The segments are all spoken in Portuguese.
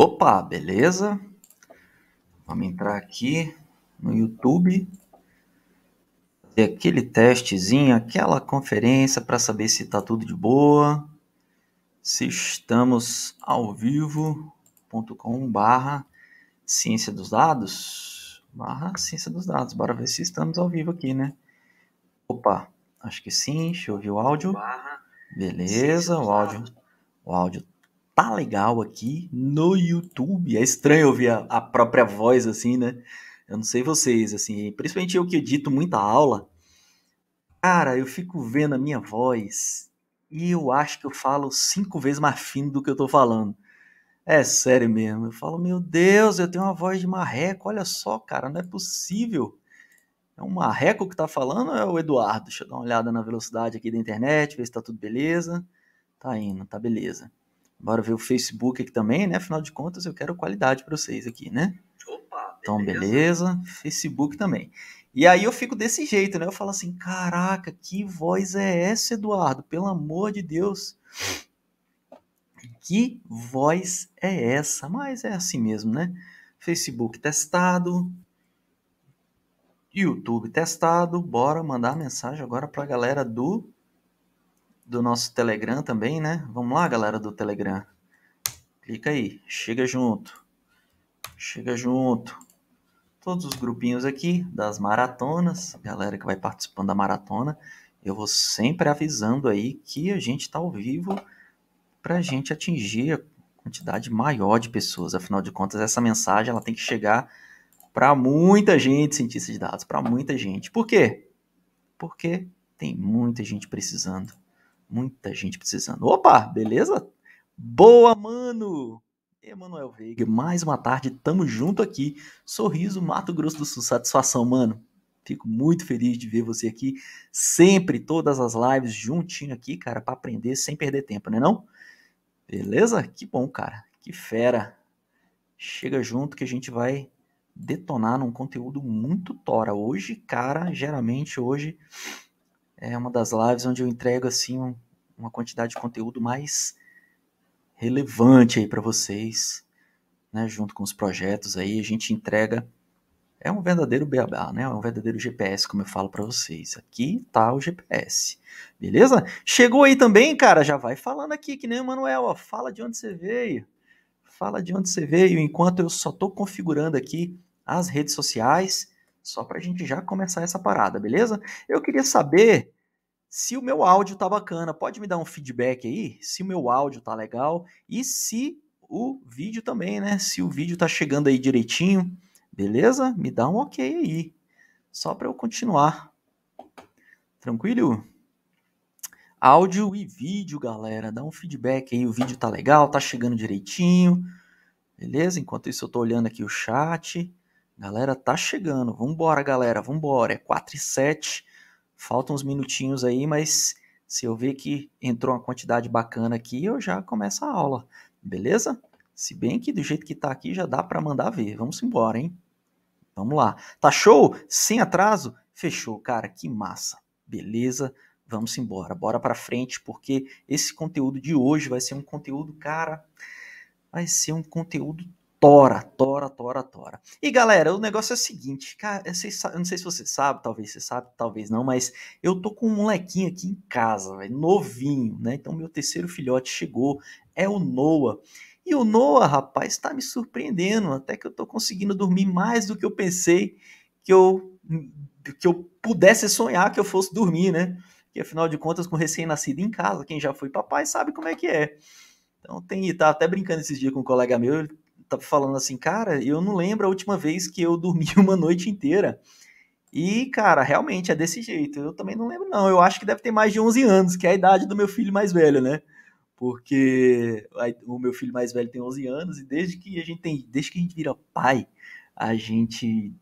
Opa, beleza? Vamos entrar aqui no YouTube, fazer aquele testezinho, aquela conferência para saber se está tudo de boa, se estamos ao vivo.com barra ciência dos dados, barra ciência dos dados, bora ver se estamos ao vivo aqui, né? Opa, acho que sim, deixa eu ouvir o áudio, barra, beleza, o áudio, o áudio tá legal aqui no YouTube. É estranho ouvir a, a própria voz assim, né? Eu não sei vocês, assim, principalmente eu que edito muita aula. Cara, eu fico vendo a minha voz e eu acho que eu falo cinco vezes mais fino do que eu tô falando. É sério mesmo. Eu falo, meu Deus, eu tenho uma voz de marreco. Olha só, cara, não é possível. É um marreco que tá falando ou é o Eduardo? Deixa eu dar uma olhada na velocidade aqui da internet, ver se tá tudo beleza. Tá indo, tá beleza. Bora ver o Facebook aqui também, né? Afinal de contas, eu quero qualidade para vocês aqui, né? Opa, Então, beleza. Facebook também. E aí eu fico desse jeito, né? Eu falo assim: caraca, que voz é essa, Eduardo? Pelo amor de Deus. Que voz é essa? Mas é assim mesmo, né? Facebook testado, YouTube testado. Bora mandar mensagem agora para a galera do do nosso Telegram também, né? Vamos lá, galera do Telegram. Clica aí, chega junto. Chega junto. Todos os grupinhos aqui das maratonas, galera que vai participando da maratona, eu vou sempre avisando aí que a gente está ao vivo para a gente atingir a quantidade maior de pessoas. Afinal de contas, essa mensagem ela tem que chegar para muita gente, cientista de dados, para muita gente. Por quê? Porque tem muita gente precisando. Muita gente precisando. Opa, beleza? Boa, mano! Emanuel Veiga, mais uma tarde, tamo junto aqui. Sorriso, Mato Grosso do Sul, satisfação, mano. Fico muito feliz de ver você aqui, sempre, todas as lives juntinho aqui, cara, para aprender sem perder tempo, né não? Beleza? Que bom, cara. Que fera. Chega junto que a gente vai detonar num conteúdo muito tora. Hoje, cara, geralmente hoje é uma das lives onde eu entrego assim uma quantidade de conteúdo mais relevante aí para vocês, né, junto com os projetos aí, a gente entrega é um verdadeiro beabá, né? É um verdadeiro GPS, como eu falo para vocês. Aqui tá o GPS. Beleza? Chegou aí também, cara, já vai falando aqui que nem o Manuel, ó, fala de onde você veio. Fala de onde você veio enquanto eu só tô configurando aqui as redes sociais só para a gente já começar essa parada, beleza? Eu queria saber se o meu áudio tá bacana. Pode me dar um feedback aí? Se o meu áudio tá legal e se o vídeo também, né? Se o vídeo tá chegando aí direitinho, beleza? Me dá um ok aí. Só para eu continuar. Tranquilo? Áudio e vídeo, galera. Dá um feedback aí. O vídeo tá legal, tá chegando direitinho. Beleza? Enquanto isso, eu tô olhando aqui o chat. Galera, tá chegando. Vambora, galera, vambora. É 4 e 7. Faltam uns minutinhos aí, mas se eu ver que entrou uma quantidade bacana aqui, eu já começo a aula. Beleza? Se bem que do jeito que tá aqui já dá para mandar ver. Vamos embora, hein? Vamos lá. Tá show? Sem atraso? Fechou, cara. Que massa. Beleza? Vamos embora. Bora para frente, porque esse conteúdo de hoje vai ser um conteúdo, cara, vai ser um conteúdo tora, tora, tora, tora. E galera, o negócio é o seguinte, cara, eu não sei se você sabe, talvez você sabe, talvez não, mas eu tô com um molequinho aqui em casa, véio, novinho, né? Então meu terceiro filhote chegou, é o Noah. E o Noah, rapaz, está me surpreendendo, até que eu tô conseguindo dormir mais do que eu pensei que eu que eu pudesse sonhar que eu fosse dormir, né? Que afinal de contas, com recém-nascido em casa, quem já foi papai sabe como é que é. Então tem, tá até brincando esses dias com um colega meu, tá falando assim, cara, eu não lembro a última vez que eu dormi uma noite inteira. E, cara, realmente é desse jeito. Eu também não lembro, não. Eu acho que deve ter mais de 11 anos, que é a idade do meu filho mais velho, né? Porque o meu filho mais velho tem 11 anos e desde que a gente tem, desde que a gente vira pai, a gente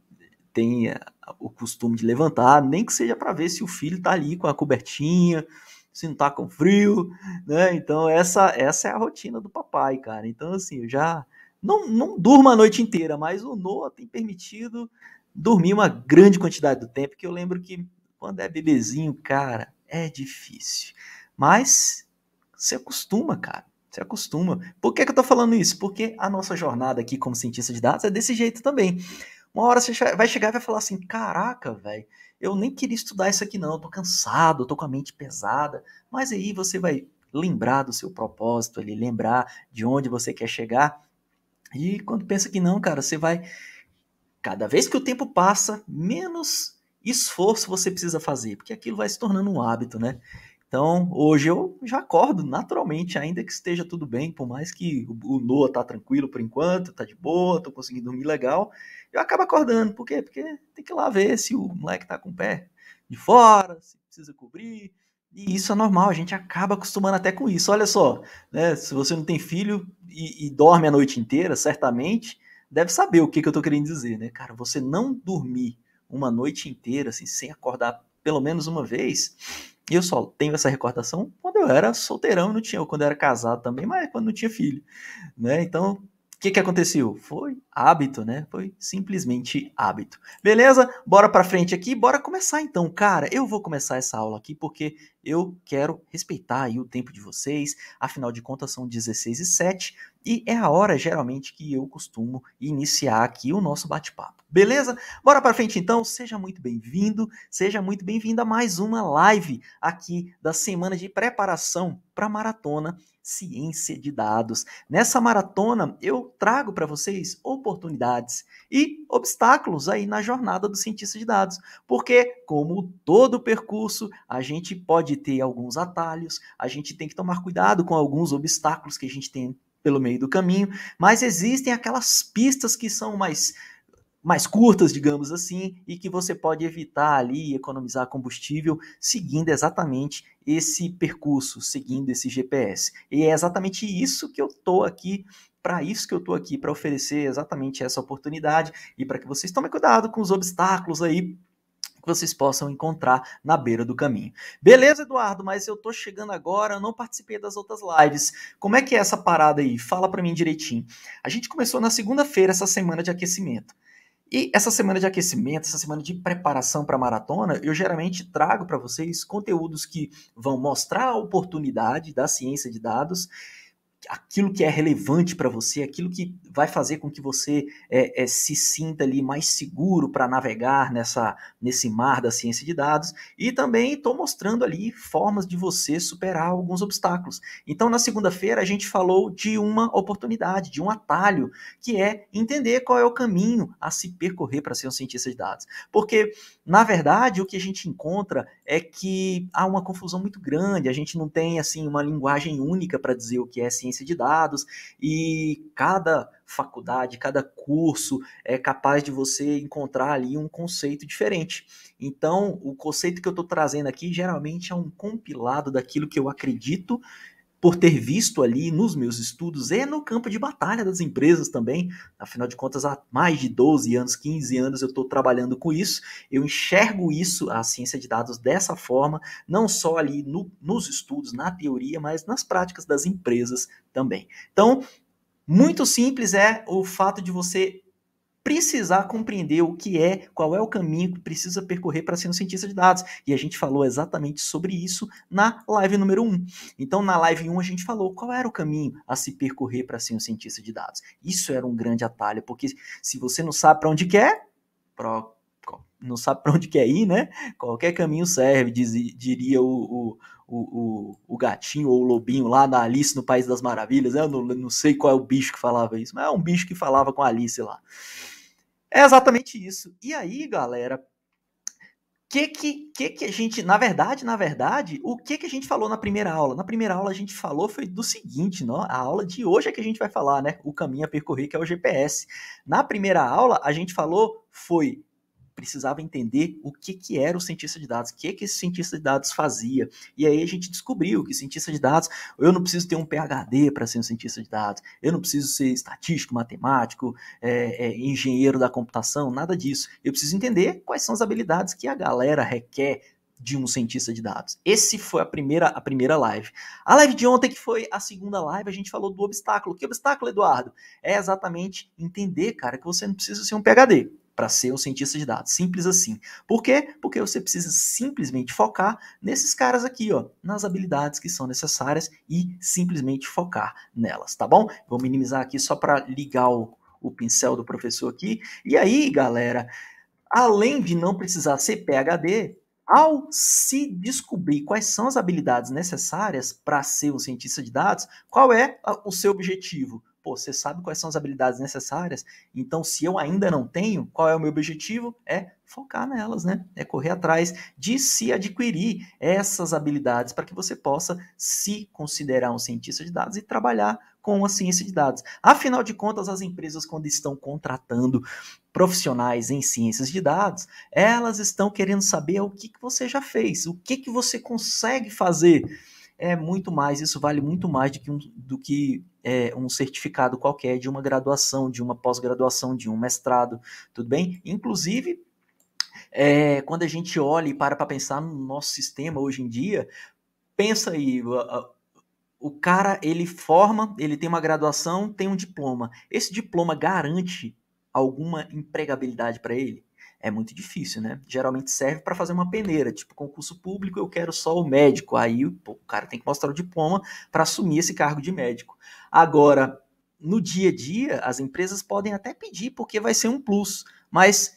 tem eh, o costume de levantar, nem que seja para ver se o filho tá ali com a cobertinha, se não tá com frio, né? Então essa essa é a rotina do papai, cara. Então assim, eu já não, não durma a noite inteira, mas o Noah tem permitido dormir uma grande quantidade do tempo, que eu lembro que quando é bebezinho, cara, é difícil. Mas se acostuma, cara. Se acostuma. Por que, que eu tô falando isso? Porque a nossa jornada aqui como cientista de dados é desse jeito também. Uma hora você vai chegar e vai falar assim: caraca, velho, eu nem queria estudar isso aqui, não. Eu tô cansado, eu tô com a mente pesada. Mas aí você vai lembrar do seu propósito ali, lembrar de onde você quer chegar e quando pensa que não, cara, você vai. Cada vez que o tempo passa, menos esforço você precisa fazer, porque aquilo vai se tornando um hábito, né? Então, hoje eu já acordo naturalmente, ainda que esteja tudo bem, por mais que o Noah tá tranquilo por enquanto, tá de boa, tô conseguindo dormir legal, eu acabo acordando. Por quê? Porque tem que ir lá ver se o moleque tá com o pé de fora, se precisa cobrir, e isso é normal, a gente acaba acostumando até com isso. Olha só, né, se você não tem filho e, e dorme a noite inteira, certamente deve saber o que, que eu estou querendo dizer, né? Cara, você não dormir uma noite inteira, assim, sem acordar pelo menos uma vez, eu só tenho essa recordação quando eu era solteirão, não tinha, ou quando eu era casado também, mas quando não tinha filho, né? Então, o que, que aconteceu? Foi hábito, né? Foi simplesmente hábito. Beleza? Bora para frente aqui, bora começar então. Cara, eu vou começar essa aula aqui porque eu quero respeitar aí o tempo de vocês. Afinal de contas, são 16 e 7 e é a hora geralmente que eu costumo iniciar aqui o nosso bate-papo. Beleza? Bora para frente então. Seja muito bem-vindo, seja muito bem-vinda a mais uma live aqui da semana de preparação para maratona ciência de dados. Nessa maratona eu trago para vocês oportunidades e obstáculos aí na jornada do cientista de dados, porque como todo percurso, a gente pode ter alguns atalhos, a gente tem que tomar cuidado com alguns obstáculos que a gente tem pelo meio do caminho, mas existem aquelas pistas que são mais mais curtas, digamos assim, e que você pode evitar ali economizar combustível seguindo exatamente esse percurso, seguindo esse GPS. E é exatamente isso que eu estou aqui para isso que eu estou aqui, para oferecer exatamente essa oportunidade e para que vocês tomem cuidado com os obstáculos aí que vocês possam encontrar na beira do caminho. Beleza, Eduardo, mas eu estou chegando agora, não participei das outras lives. Como é que é essa parada aí? Fala para mim direitinho. A gente começou na segunda-feira essa semana de aquecimento. E essa semana de aquecimento, essa semana de preparação para a maratona, eu geralmente trago para vocês conteúdos que vão mostrar a oportunidade da ciência de dados aquilo que é relevante para você, aquilo que vai fazer com que você é, é, se sinta ali mais seguro para navegar nessa, nesse mar da ciência de dados. E também estou mostrando ali formas de você superar alguns obstáculos. Então, na segunda-feira, a gente falou de uma oportunidade, de um atalho, que é entender qual é o caminho a se percorrer para ser um cientista de dados. Porque, na verdade, o que a gente encontra é que há uma confusão muito grande, a gente não tem assim uma linguagem única para dizer o que é ciência ciência de dados, e cada faculdade, cada curso é capaz de você encontrar ali um conceito diferente. Então, o conceito que eu estou trazendo aqui geralmente é um compilado daquilo que eu acredito por ter visto ali nos meus estudos e no campo de batalha das empresas também. Afinal de contas, há mais de 12 anos, 15 anos eu estou trabalhando com isso. Eu enxergo isso, a ciência de dados, dessa forma, não só ali no, nos estudos, na teoria, mas nas práticas das empresas também. Então, muito simples é o fato de você precisar compreender o que é, qual é o caminho que precisa percorrer para ser um cientista de dados. E a gente falou exatamente sobre isso na live número 1. Então, na live 1, a gente falou qual era o caminho a se percorrer para ser um cientista de dados. Isso era um grande atalho, porque se você não sabe para onde quer, não sabe para onde quer ir, né? Qualquer caminho serve, diz, diria o, o, o, o, gatinho ou o lobinho lá da Alice no País das Maravilhas. Eu não, não sei qual é o bicho que falava isso, mas é um bicho que falava com a Alice lá. É exatamente isso. E aí, galera, que que, que que a gente, na verdade, na verdade, o que que a gente falou na primeira aula? Na primeira aula a gente falou foi do seguinte, não? a aula de hoje é que a gente vai falar, né? O caminho a percorrer, que é o GPS. Na primeira aula a gente falou foi precisava entender o que, que era o cientista de dados, o que, que esse cientista de dados fazia. E aí a gente descobriu que cientista de dados, eu não preciso ter um PhD para ser um cientista de dados, eu não preciso ser estatístico, matemático, é, é, engenheiro da computação, nada disso. Eu preciso entender quais são as habilidades que a galera requer de um cientista de dados. Esse foi a primeira a primeira live. A live de ontem que foi a segunda live, a gente falou do obstáculo. Que obstáculo, Eduardo? É exatamente entender, cara, que você não precisa ser um PhD para ser um cientista de dados. Simples assim. Por quê? Porque você precisa simplesmente focar nesses caras aqui, ó, nas habilidades que são necessárias e simplesmente focar nelas, tá bom? Vou minimizar aqui só para ligar o, o pincel do professor aqui. E aí, galera, além de não precisar ser PhD, ao se descobrir quais são as habilidades necessárias para ser um cientista de dados, qual é o seu objetivo? pô, você sabe quais são as habilidades necessárias, então se eu ainda não tenho, qual é o meu objetivo? É focar nelas, né? É correr atrás de se adquirir essas habilidades para que você possa se considerar um cientista de dados e trabalhar com a ciência de dados. Afinal de contas, as empresas, quando estão contratando profissionais em ciências de dados, elas estão querendo saber o que, que você já fez, o que, que você consegue fazer é muito mais, isso vale muito mais do que um, do que, é, um certificado qualquer de uma graduação, de uma pós-graduação, de um mestrado, tudo bem? Inclusive, é, quando a gente olha e para para pensar no nosso sistema hoje em dia, pensa aí, o cara ele forma, ele tem uma graduação, tem um diploma. Esse diploma garante alguma empregabilidade para ele? é muito difícil, né? Geralmente serve para fazer uma peneira, tipo concurso público, eu quero só o médico. Aí pô, o cara tem que mostrar o diploma para assumir esse cargo de médico. Agora, no dia a dia, as empresas podem até pedir, porque vai ser um plus, mas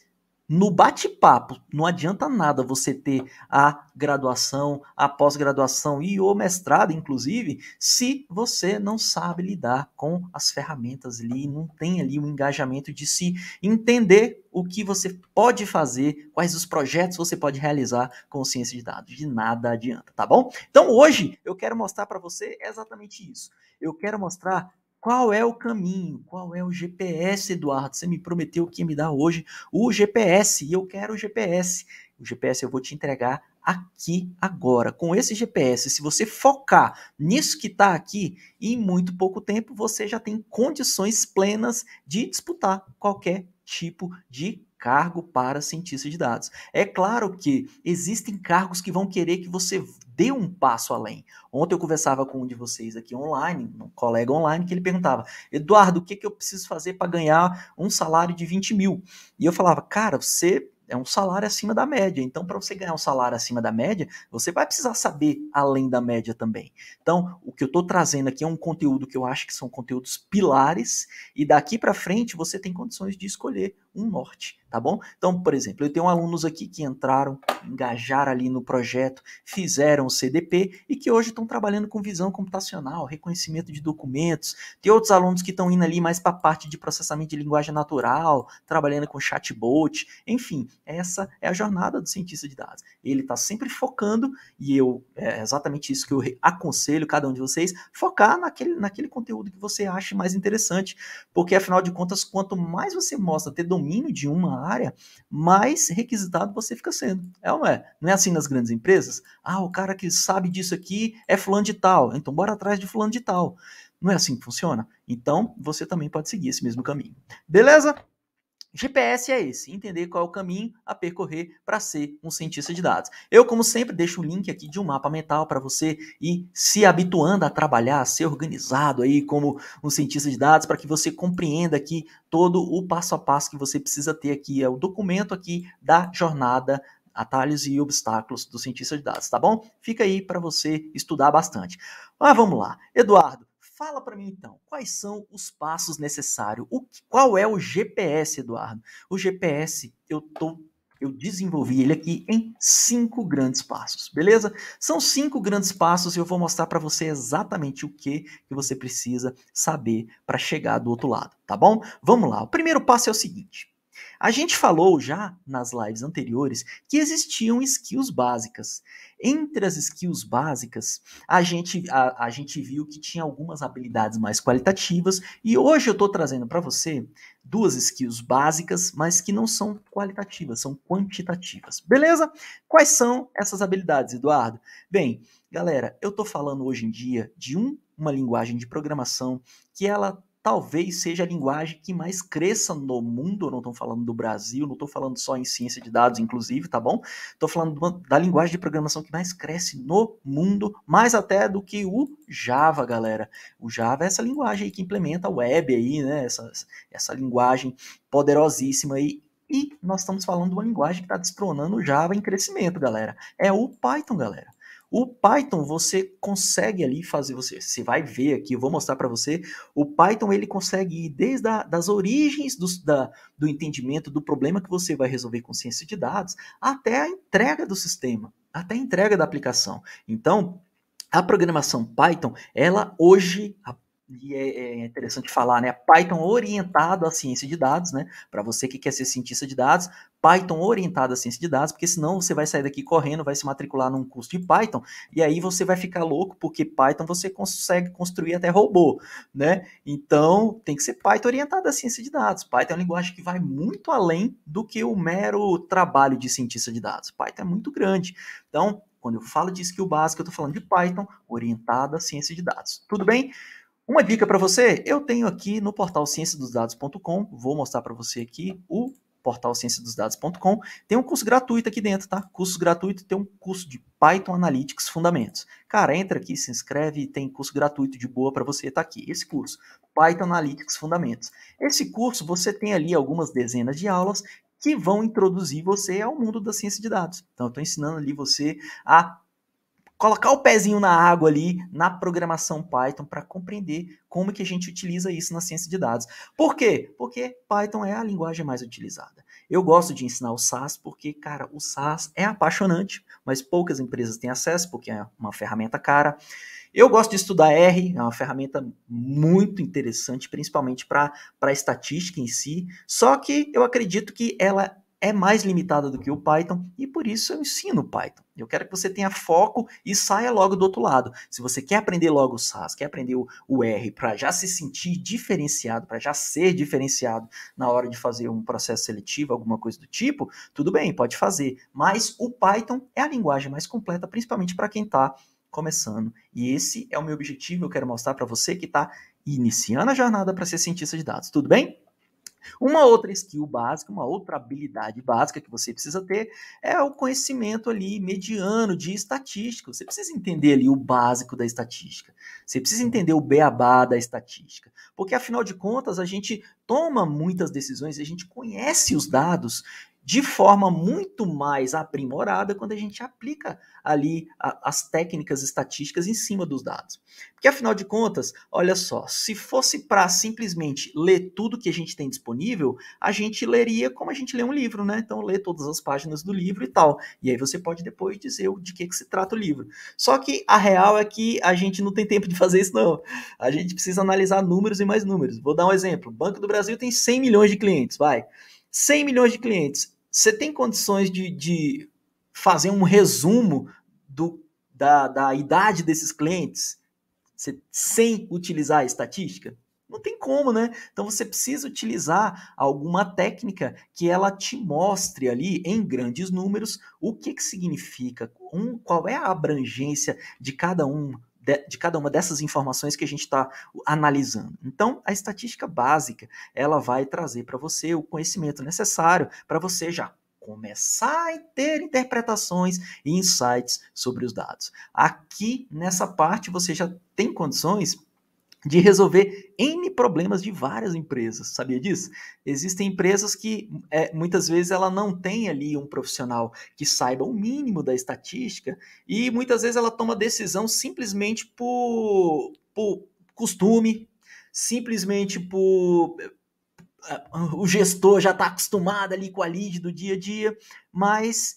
no bate-papo, não adianta nada você ter a graduação, a pós-graduação e o mestrado, inclusive, se você não sabe lidar com as ferramentas ali, não tem ali o um engajamento de se entender o que você pode fazer, quais os projetos você pode realizar com ciência de dados. De nada adianta, tá bom? Então hoje eu quero mostrar para você exatamente isso. Eu quero mostrar qual é o caminho? Qual é o GPS, Eduardo? Você me prometeu que ia me dar hoje o GPS e eu quero o GPS. O GPS eu vou te entregar aqui agora. Com esse GPS, se você focar nisso que está aqui, em muito pouco tempo você já tem condições plenas de disputar qualquer tipo de cargo para cientista de dados. É claro que existem cargos que vão querer que você dê um passo além. Ontem eu conversava com um de vocês aqui online, um colega online, que ele perguntava: Eduardo, o que, que eu preciso fazer para ganhar um salário de 20 mil? E eu falava: Cara, você é um salário acima da média. Então, para você ganhar um salário acima da média, você vai precisar saber além da média também. Então, o que eu estou trazendo aqui é um conteúdo que eu acho que são conteúdos pilares, e daqui para frente você tem condições de escolher um norte, tá bom? Então, por exemplo, eu tenho alunos aqui que entraram, engajaram ali no projeto, fizeram o CDP e que hoje estão trabalhando com visão computacional, reconhecimento de documentos. Tem outros alunos que estão indo ali mais para a parte de processamento de linguagem natural, trabalhando com chatbot, enfim, essa é a jornada do cientista de dados. Ele está sempre focando, e eu é exatamente isso que eu aconselho cada um de vocês, focar naquele, naquele conteúdo que você acha mais interessante, porque afinal de contas, quanto mais você mostra ter domínio domínio de uma área, mais requisitado você fica sendo. É ou não é? Não é assim nas grandes empresas? Ah, o cara que sabe disso aqui é fulano de tal, então bora atrás de fulano de tal. Não é assim que funciona? Então, você também pode seguir esse mesmo caminho. Beleza? GPS é esse, entender qual é o caminho a percorrer para ser um cientista de dados. Eu, como sempre, deixo o link aqui de um mapa mental para você ir se habituando a trabalhar, a ser organizado aí como um cientista de dados, para que você compreenda aqui todo o passo a passo que você precisa ter aqui. É o documento aqui da jornada atalhos e obstáculos do cientista de dados, tá bom? Fica aí para você estudar bastante. Mas ah, vamos lá. Eduardo, Fala para mim então, quais são os passos necessários? O que, qual é o GPS, Eduardo? O GPS eu tô eu desenvolvi ele aqui em cinco grandes passos, beleza? São cinco grandes passos e eu vou mostrar para você exatamente o que, que você precisa saber para chegar do outro lado, tá bom? Vamos lá. O primeiro passo é o seguinte: a gente falou já nas lives anteriores que existiam skills básicas. Entre as skills básicas, a gente, a, a gente viu que tinha algumas habilidades mais qualitativas, e hoje eu estou trazendo para você duas skills básicas, mas que não são qualitativas, são quantitativas. Beleza? Quais são essas habilidades, Eduardo? Bem, galera, eu estou falando hoje em dia de um, uma linguagem de programação que ela talvez seja a linguagem que mais cresça no mundo. Não estou falando do Brasil, não estou falando só em ciência de dados, inclusive, tá bom? Estou falando uma, da linguagem de programação que mais cresce no mundo, mais até do que o Java, galera. O Java é essa linguagem aí que implementa a web aí, né? Essa, essa linguagem poderosíssima aí. E nós estamos falando de uma linguagem que está destronando o Java em crescimento, galera. É o Python, galera. O Python você consegue ali fazer você, você vai ver aqui, eu vou mostrar para você. O Python ele consegue ir desde a, das origens do, da, do entendimento do problema que você vai resolver com ciência de dados até a entrega do sistema, até a entrega da aplicação. Então, a programação Python, ela hoje, a e é, é, interessante falar, né? Python orientado à ciência de dados, né? Para você que quer ser cientista de dados, Python orientado à ciência de dados, porque senão você vai sair daqui correndo, vai se matricular num curso de Python e aí você vai ficar louco, porque Python você consegue construir até robô, né? Então tem que ser Python orientado à ciência de dados. Python é uma linguagem que vai muito além do que o mero trabalho de cientista de dados. Python é muito grande. Então, quando eu falo de skill básica, eu estou falando de Python orientado à ciência de dados. Tudo bem? Uma dica para você, eu tenho aqui no portal cienciadosdados.com, vou mostrar para você aqui o portal cienciadosdados.com, tem um curso gratuito aqui dentro, tá? Curso gratuito, tem um curso de Python Analytics Fundamentos. Cara, entra aqui, se inscreve, tem curso gratuito de boa para você, tá aqui, esse curso, Python Analytics Fundamentos. Esse curso, você tem ali algumas dezenas de aulas que vão introduzir você ao mundo da ciência de dados. Então, eu estou ensinando ali você a colocar o pezinho na água ali na programação Python para compreender como que a gente utiliza isso na ciência de dados. Por quê? Porque Python é a linguagem mais utilizada. Eu gosto de ensinar o SAS porque, cara, o SAS é apaixonante, mas poucas empresas têm acesso porque é uma ferramenta cara. Eu gosto de estudar R, é uma ferramenta muito interessante, principalmente para a estatística em si. Só que eu acredito que ela é mais limitada do que o Python e por isso eu ensino Python. Eu quero que você tenha foco e saia logo do outro lado. Se você quer aprender logo o SAS, quer aprender o, R para já se sentir diferenciado, para já ser diferenciado na hora de fazer um processo seletivo, alguma coisa do tipo, tudo bem, pode fazer. Mas o Python é a linguagem mais completa, principalmente para quem está começando. E esse é o meu objetivo, eu quero mostrar para você que está iniciando a jornada para ser cientista de dados. Tudo bem? Uma outra skill básica, uma outra habilidade básica que você precisa ter é o conhecimento ali mediano de estatística. Você precisa entender ali o básico da estatística. Você precisa entender o beabá da estatística. Porque afinal de contas, a gente toma muitas decisões, a gente conhece os dados de forma muito mais aprimorada quando a gente aplica ali a, as técnicas estatísticas em cima dos dados. Porque afinal de contas, olha só, se fosse para simplesmente ler tudo que a gente tem disponível, a gente leria como a gente lê um livro, né? Então lê todas as páginas do livro e tal. E aí você pode depois dizer de que, que se trata o livro. Só que a real é que a gente não tem tempo de fazer isso não. A gente precisa analisar números e mais números. Vou dar um exemplo. O Banco do Brasil tem 100 milhões de clientes, vai. 100 milhões de clientes você tem condições de, de fazer um resumo do, da, da idade desses clientes sem utilizar a estatística? Não tem como, né? Então você precisa utilizar alguma técnica que ela te mostre ali em grandes números o que, que significa, um, qual é a abrangência de cada um de, de, cada uma dessas informações que a gente está analisando. Então, a estatística básica ela vai trazer para você o conhecimento necessário para você já começar a ter interpretações e insights sobre os dados. Aqui nessa parte você já tem condições de resolver N problemas de várias empresas, sabia disso? Existem empresas que é, muitas vezes ela não tem ali um profissional que saiba o mínimo da estatística e muitas vezes ela toma decisão simplesmente por, por costume, simplesmente por. É, o gestor já está acostumado ali com a lead do dia a dia, mas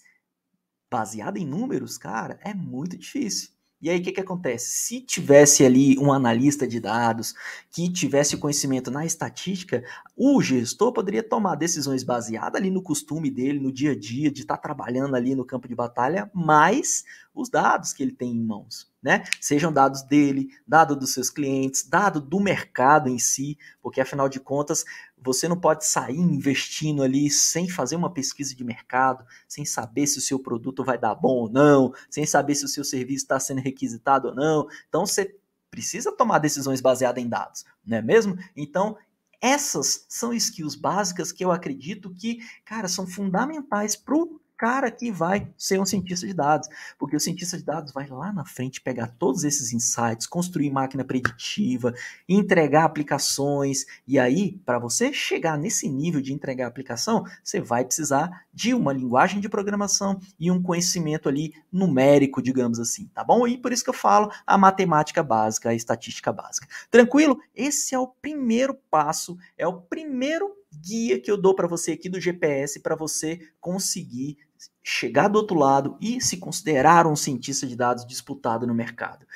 baseado em números, cara, é muito difícil. E aí o que, que acontece? Se tivesse ali um analista de dados que tivesse conhecimento na estatística, o gestor poderia tomar decisões baseadas ali no costume dele, no dia a dia, de estar tá trabalhando ali no campo de batalha, mas os dados que ele tem em mãos, né? Sejam dados dele, dado dos seus clientes, dado do mercado em si, porque afinal de contas, você não pode sair investindo ali sem fazer uma pesquisa de mercado, sem saber se o seu produto vai dar bom ou não, sem saber se o seu serviço está sendo requisitado ou não. Então você precisa tomar decisões baseadas em dados, não é mesmo? Então, essas são skills básicas que eu acredito que, cara, são fundamentais para o cara que vai ser um cientista de dados. Porque o cientista de dados vai lá na frente pegar todos esses insights, construir máquina preditiva, entregar aplicações. E aí, para você chegar nesse nível de entregar aplicação, você vai precisar de uma linguagem de programação e um conhecimento ali numérico, digamos assim, tá bom? E por isso que eu falo a matemática básica, a estatística básica. Tranquilo? Esse é o primeiro passo, é o primeiro guia que eu dou para você aqui do GPS para você conseguir chegar do outro lado e se considerar um cientista de dados disputado no mercado.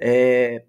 É,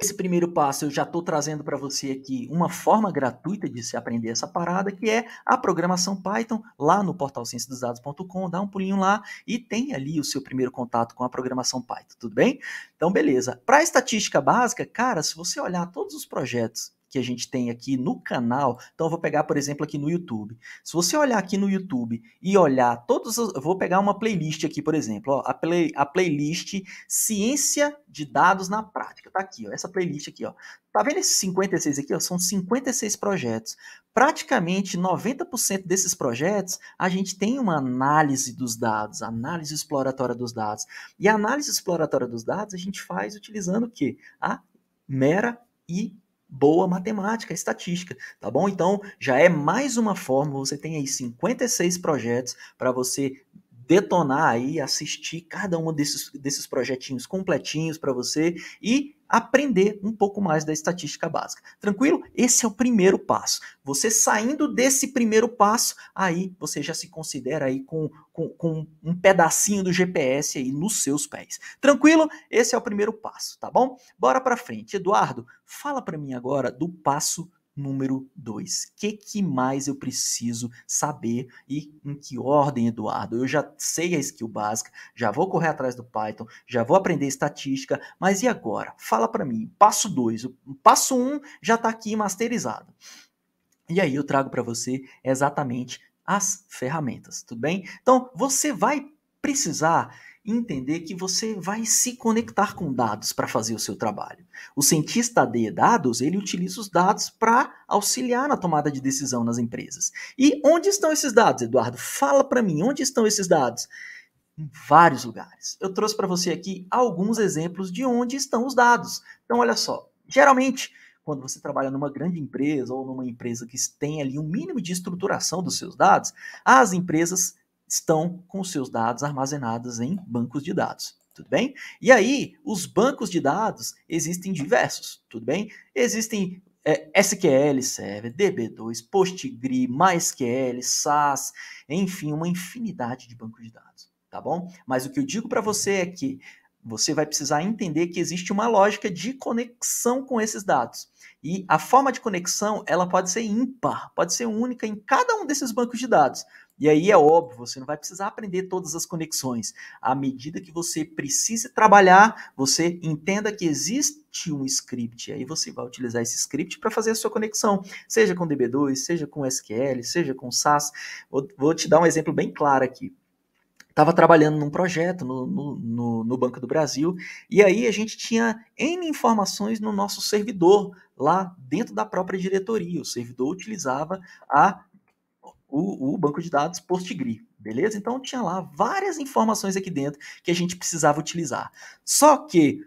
esse primeiro passo eu já estou trazendo para você aqui uma forma gratuita de se aprender essa parada, que é a programação Python, lá no portal cienciadosdados.com, dá um pulinho lá e tem ali o seu primeiro contato com a programação Python, tudo bem? Então, beleza. Para a estatística básica, cara, se você olhar todos os projetos que a gente tem aqui no canal, então eu vou pegar, por exemplo, aqui no YouTube. Se você olhar aqui no YouTube e olhar todos, os, eu vou pegar uma playlist aqui, por exemplo, ó, a, play, a playlist Ciência de Dados na Prática, tá aqui, ó, essa playlist aqui, ó. Tá vendo esses 56 aqui, ó? São 56 projetos. Praticamente 90% desses projetos, a gente tem uma análise dos dados, análise exploratória dos dados. E a análise exploratória dos dados a gente faz utilizando o quê? A mera e boa matemática, estatística, tá bom? Então, já é mais uma forma, você tem aí 56 projetos para você detonar aí, assistir cada um desses, desses projetinhos completinhos para você e aprender um pouco mais da estatística básica. Tranquilo? Esse é o primeiro passo. Você saindo desse primeiro passo, aí você já se considera aí com, com, com um pedacinho do GPS aí nos seus pés. Tranquilo? Esse é o primeiro passo, tá bom? Bora para frente. Eduardo, fala para mim agora do passo número 2. O que, que mais eu preciso saber e em que ordem, Eduardo? Eu já sei a skill básica, já vou correr atrás do Python, já vou aprender estatística, mas e agora? Fala para mim. Passo 2. Passo 1 um já está aqui masterizado. E aí eu trago para você exatamente as ferramentas, tudo bem? Então, você vai precisar entender que você vai se conectar com dados para fazer o seu trabalho. O cientista de dados, ele utiliza os dados para auxiliar na tomada de decisão nas empresas. E onde estão esses dados, Eduardo? Fala para mim, onde estão esses dados? Em vários lugares. Eu trouxe para você aqui alguns exemplos de onde estão os dados. Então, olha só. Geralmente, quando você trabalha numa grande empresa ou numa empresa que tem ali um mínimo de estruturação dos seus dados, as empresas estão com seus dados armazenados em bancos de dados. Tudo bem? E aí, os bancos de dados existem diversos, tudo bem? Existem é, SQL Server, DB2, PostgreSQL, MySQL, SAS, enfim, uma infinidade de bancos de dados, tá bom? Mas o que eu digo para você é que você vai precisar entender que existe uma lógica de conexão com esses dados. E a forma de conexão, ela pode ser ímpar, pode ser única em cada um desses bancos de dados. E aí é óbvio, você não vai precisar aprender todas as conexões. À medida que você precise trabalhar, você entenda que existe um script. E aí você vai utilizar esse script para fazer a sua conexão, seja com DB2, seja com SQL, seja com SAS. Vou, vou te dar um exemplo bem claro aqui estava trabalhando num projeto no, no, no, no, Banco do Brasil, e aí a gente tinha N informações no nosso servidor, lá dentro da própria diretoria. O servidor utilizava a o, o, banco de dados Postgre, beleza? Então tinha lá várias informações aqui dentro que a gente precisava utilizar. Só que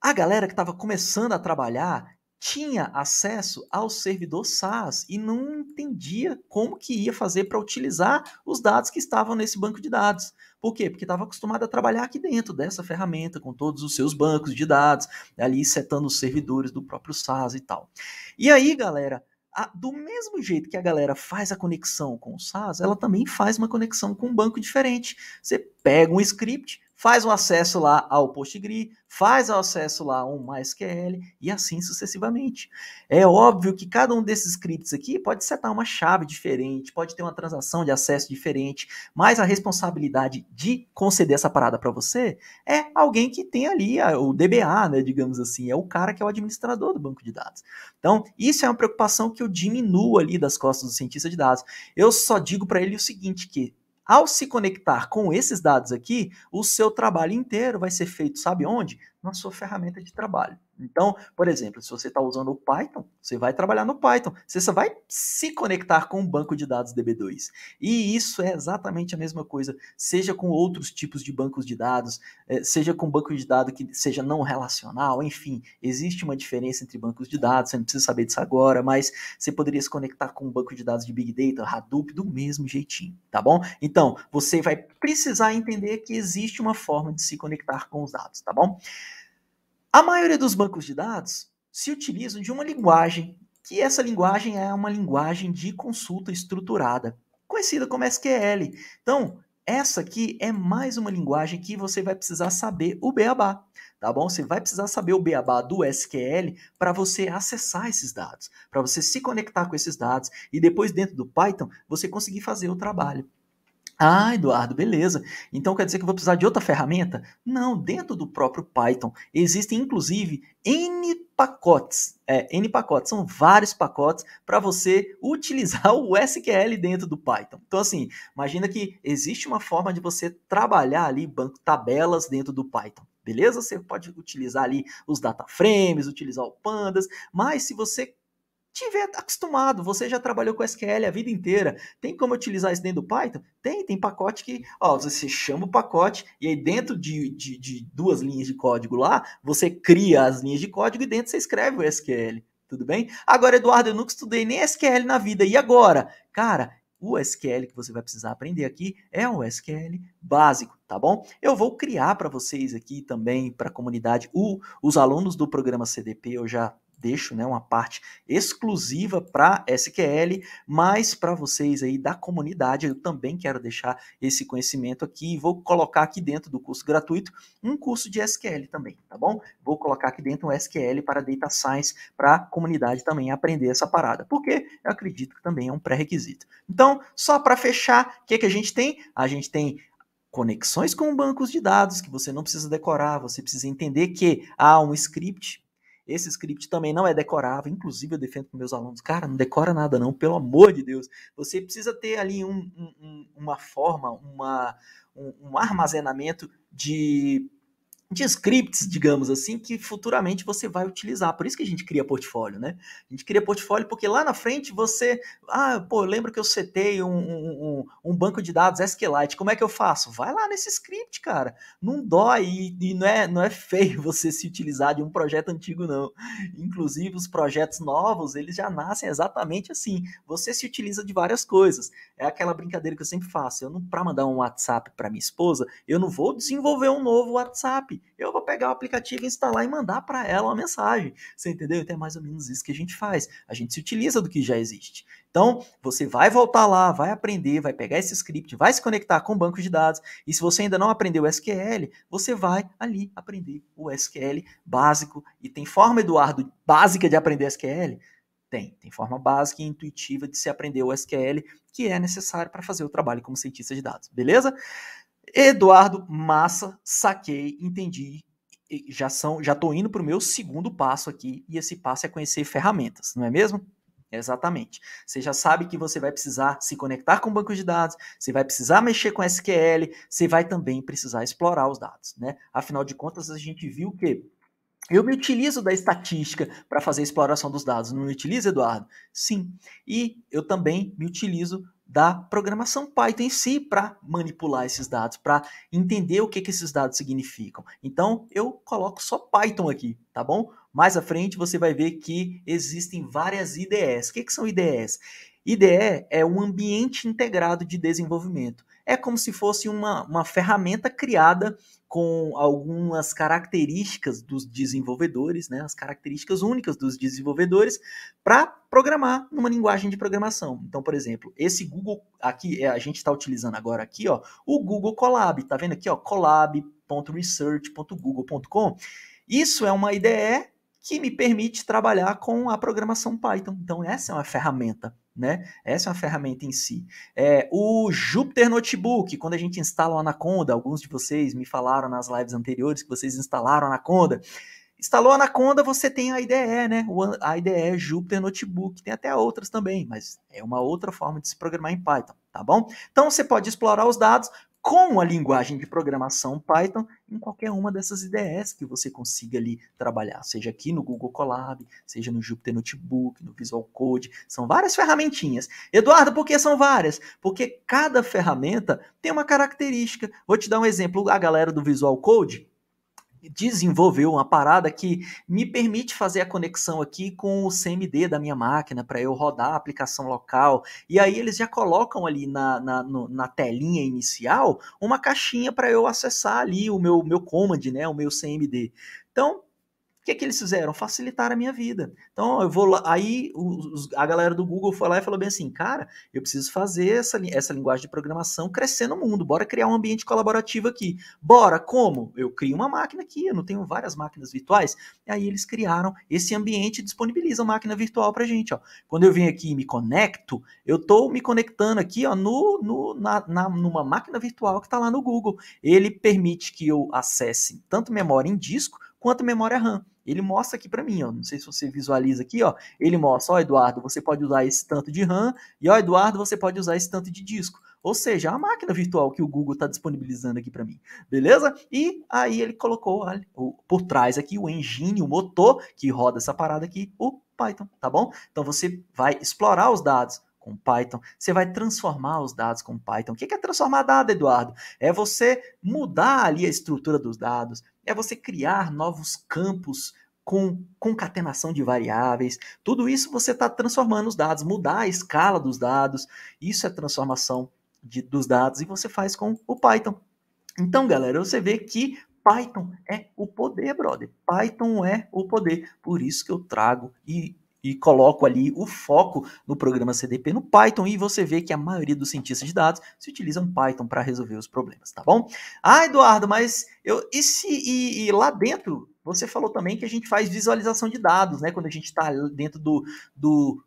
a galera que estava começando a trabalhar tinha acesso ao servidor SaaS e não entendia como que ia fazer para utilizar os dados que estavam nesse banco de dados. Por quê? Porque estava acostumado a trabalhar aqui dentro dessa ferramenta, com todos os seus bancos de dados, ali setando os servidores do próprio SaaS e tal. E aí, galera, a, do mesmo jeito que a galera faz a conexão com o SaaS, ela também faz uma conexão com um banco diferente. Você pega um script, faz um acesso lá ao PostgreSQL, faz um acesso lá ao um MySQL e assim sucessivamente. É óbvio que cada um desses scripts aqui pode setar uma chave diferente, pode ter uma transação de acesso diferente, mas a responsabilidade de conceder essa parada para você é alguém que tem ali a, o DBA, né, digamos assim, é o cara que é o administrador do banco de dados. Então, isso é uma preocupação que eu diminuo ali das costas do cientista de dados. Eu só digo para ele o seguinte que ao se conectar com esses dados aqui, o seu trabalho inteiro vai ser feito, sabe onde? Na sua ferramenta de trabalho. Então, por exemplo, se você está usando o Python, você vai trabalhar no Python. Você só vai se conectar com o banco de dados DB2. E isso é exatamente a mesma coisa, seja com outros tipos de bancos de dados, é, seja com banco de dados que seja não relacional, enfim, existe uma diferença entre bancos de dados, você não precisa saber disso agora, mas você poderia se conectar com um banco de dados de Big Data, Hadoop, do mesmo jeitinho, tá bom? Então, você vai precisar entender que existe uma forma de se conectar com os dados, tá bom? A maioria dos bancos de dados se utilizam de uma linguagem, que essa linguagem é uma linguagem de consulta estruturada, conhecida como SQL. Então, essa aqui é mais uma linguagem que você vai precisar saber o beabá, tá bom? Você vai precisar saber o beabá do SQL para você acessar esses dados, para você se conectar com esses dados e depois dentro do Python você conseguir fazer o trabalho. Ah, Eduardo, beleza. Então quer dizer que eu vou precisar de outra ferramenta? Não, dentro do próprio Python existem inclusive N pacotes. É, N pacotes, são vários pacotes para você utilizar o SQL dentro do Python. Então, assim, imagina que existe uma forma de você trabalhar ali banco tabelas dentro do Python beleza? Você pode utilizar ali os data frames, utilizar o pandas, mas se você tiver acostumado, você já trabalhou com SQL a vida inteira, tem como utilizar isso dentro do Python? Tem, tem pacote que, ó, você chama o pacote e aí dentro de, de, de duas linhas de código lá, você cria as linhas de código e dentro você escreve o SQL, tudo bem? Agora, Eduardo, eu nunca estudei nem SQL na vida, e agora? Cara, o SQL que você vai precisar aprender aqui é o SQL básico, tá bom? Eu vou criar para vocês aqui também, para a comunidade, o, os alunos do programa CDP, eu já deixo né, uma parte exclusiva para SQL, mas para vocês aí da comunidade, eu também quero deixar esse conhecimento aqui e vou colocar aqui dentro do curso gratuito um curso de SQL também, tá bom? Vou colocar aqui dentro um SQL para Data Science, para a comunidade também aprender essa parada, porque eu acredito que também é um pré-requisito. Então, só para fechar, o que, que a gente tem? A gente tem conexões com bancos de dados que você não precisa decorar, você precisa entender que há um script esse script também não é decorável, inclusive eu defendo para meus alunos, cara, não decora nada não, pelo amor de Deus. Você precisa ter ali um, um, uma forma, uma, um, um armazenamento de de scripts, digamos assim, que futuramente você vai utilizar. Por isso que a gente cria portfólio, né? A gente cria portfólio porque lá na frente você. Ah, pô, lembra que eu setei um, um, um, banco de dados SQLite. Como é que eu faço? Vai lá nesse script, cara. Não dói e, e não, é, não é feio você se utilizar de um projeto antigo, não. Inclusive, os projetos novos, eles já nascem exatamente assim. Você se utiliza de várias coisas. É aquela brincadeira que eu sempre faço. Eu não, para mandar um WhatsApp para minha esposa, eu não vou desenvolver um novo WhatsApp eu vou pegar o aplicativo, instalar e mandar para ela uma mensagem. Você entendeu? Então é mais ou menos isso que a gente faz. A gente se utiliza do que já existe. Então, você vai voltar lá, vai aprender, vai pegar esse script, vai se conectar com o banco de dados. E se você ainda não aprendeu o SQL, você vai ali aprender o SQL básico. E tem forma, Eduardo, básica de aprender SQL? Tem. Tem forma básica e intuitiva de se aprender o SQL, que é necessário para fazer o trabalho como cientista de dados. Beleza? Eduardo, massa, saquei, entendi. Já são, já tô indo pro meu segundo passo aqui, e esse passo é conhecer ferramentas, não é mesmo? Exatamente. Você já sabe que você vai precisar se conectar com bancos de dados, você vai precisar mexer com SQL, você vai também precisar explorar os dados, né? Afinal de contas, a gente viu que eu me utilizo da estatística para fazer a exploração dos dados, não me utilizo, Eduardo? Sim. E eu também me utilizo da programação Python em si para manipular esses dados, para entender o que, que esses dados significam. Então, eu coloco só Python aqui, tá bom? Mais à frente você vai ver que existem várias IDEs. O que, que são IDEs? IDE é um ambiente integrado de desenvolvimento é como se fosse uma, uma ferramenta criada com algumas características dos desenvolvedores, né, as características únicas dos desenvolvedores, para programar numa linguagem de programação. Então, por exemplo, esse Google aqui, é, a gente está utilizando agora aqui, ó, o Google Colab, tá vendo aqui, ó, colab.research.google.com. Isso é uma IDE que me permite trabalhar com a programação Python. Então, essa é uma ferramenta né? Essa é uma ferramenta em si. É, o Jupyter Notebook, quando a gente instala o Anaconda, alguns de vocês me falaram nas lives anteriores que vocês instalaram o Anaconda. Instalou Anaconda, você tem a IDE, é, né? A IDE é Jupyter Notebook. Tem até outras também, mas é uma outra forma de se programar em Python, tá bom? Então você pode explorar os dados com a linguagem de programação Python em qualquer uma dessas IDEs que você consiga ali trabalhar, seja aqui no Google Colab, seja no Jupyter Notebook, no Visual Code, são várias ferramentinhas. Eduardo, por que são várias? Porque cada ferramenta tem uma característica. Vou te dar um exemplo, a galera do Visual Code desenvolveu uma parada que me permite fazer a conexão aqui com o CMD da minha máquina para eu rodar a aplicação local. E aí eles já colocam ali na, na, no, na telinha inicial uma caixinha para eu acessar ali o meu, meu command, né, o meu CMD. Então, que, que eles fizeram? Facilitaram a minha vida. Então, eu vou lá. Aí os, a galera do Google foi lá e falou bem assim: cara, eu preciso fazer essa, essa linguagem de programação crescer no mundo. Bora criar um ambiente colaborativo aqui. Bora, como? Eu crio uma máquina aqui, eu não tenho várias máquinas virtuais. E aí eles criaram esse ambiente e disponibilizam máquina virtual pra gente. Ó. Quando eu venho aqui e me conecto, eu tô me conectando aqui ó, no, no, na, na numa máquina virtual que está lá no Google. Ele permite que eu acesse tanto memória em disco quanto memória RAM. Ele mostra aqui para mim, ó, não sei se você visualiza aqui, ó, ele mostra, ó, Eduardo, você pode usar esse tanto de RAM, e ó, Eduardo, você pode usar esse tanto de disco. Ou seja, a máquina virtual que o Google está disponibilizando aqui para mim, beleza? E aí ele colocou olha, por trás aqui o engine, o motor que roda essa parada aqui, o Python, tá bom? Então você vai explorar os dados com Python, você vai transformar os dados com Python. O que é transformar dado, Eduardo? É você mudar ali a estrutura dos dados, é você criar novos campos com concatenação de variáveis. Tudo isso você está transformando os dados, mudar a escala dos dados. Isso é transformação de, dos dados e você faz com o Python. Então, galera, você vê que Python é o poder, brother. Python é o poder. Por isso que eu trago e e coloco ali o foco no programa CDP no Python e você vê que a maioria dos cientistas de dados se utilizam Python para resolver os problemas, tá bom? Ah, Eduardo, mas eu e se e, e lá dentro você falou também que a gente faz visualização de dados, né? Quando a gente está dentro do, do